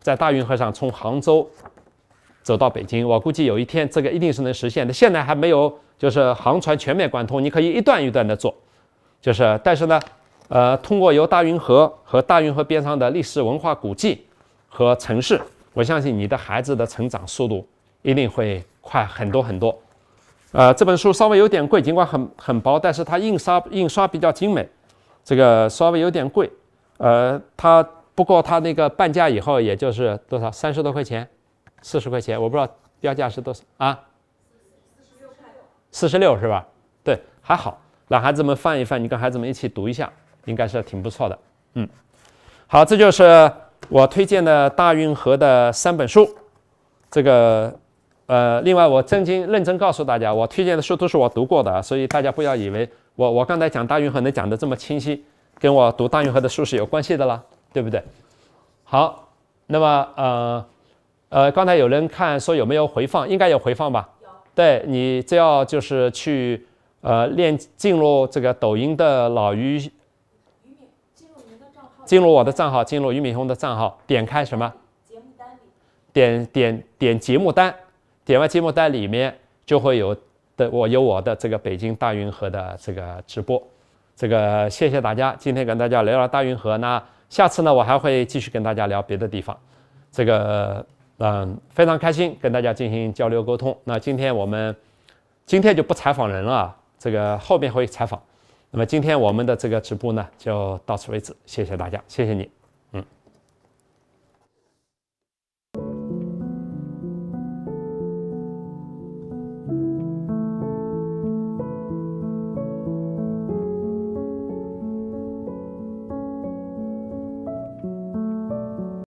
在大运河上从杭州走到北京。”我估计有一天，这个一定是能实现的。现在还没有，就是航船全面贯通，你可以一段一段的坐，就是。但是呢，呃，通过由大运河和大运河边上的历史文化古迹和城市，我相信你的孩子的成长速度一定会快很多很多。呃，这本书稍微有点贵，尽管很很薄，但是它印刷印刷比较精美，这个稍微有点贵。呃，它不过它那个半价以后，也就是多少三十多块钱，四十块钱，我不知道标价是多少啊。四十六块六。四十六是吧？对，还好，让孩子们翻一翻，你跟孩子们一起读一下，应该是挺不错的。嗯，好，这就是我推荐的大运河的三本书，这个。呃，另外，我真经认真告诉大家，我推荐的书都是我读过的，所以大家不要以为我我刚才讲大运河能讲得这么清晰，跟我读大运河的书是有关系的啦，对不对？好，那么呃呃，刚才有人看说有没有回放，应该有回放吧？有。对你只要就是去呃练进入这个抖音的老于，余敏进入您的账号，进入我的账号，进入俞敏洪的账号，点开什么？节目单。里。点点点节目单。点完节目单里面就会有的，我有我的这个北京大运河的这个直播，这个谢谢大家。今天跟大家聊大运河，那下次呢我还会继续跟大家聊别的地方。这个嗯，非常开心跟大家进行交流沟通。那今天我们今天就不采访人了，这个后面会采访。那么今天我们的这个直播呢就到此为止，谢谢大家，谢谢你。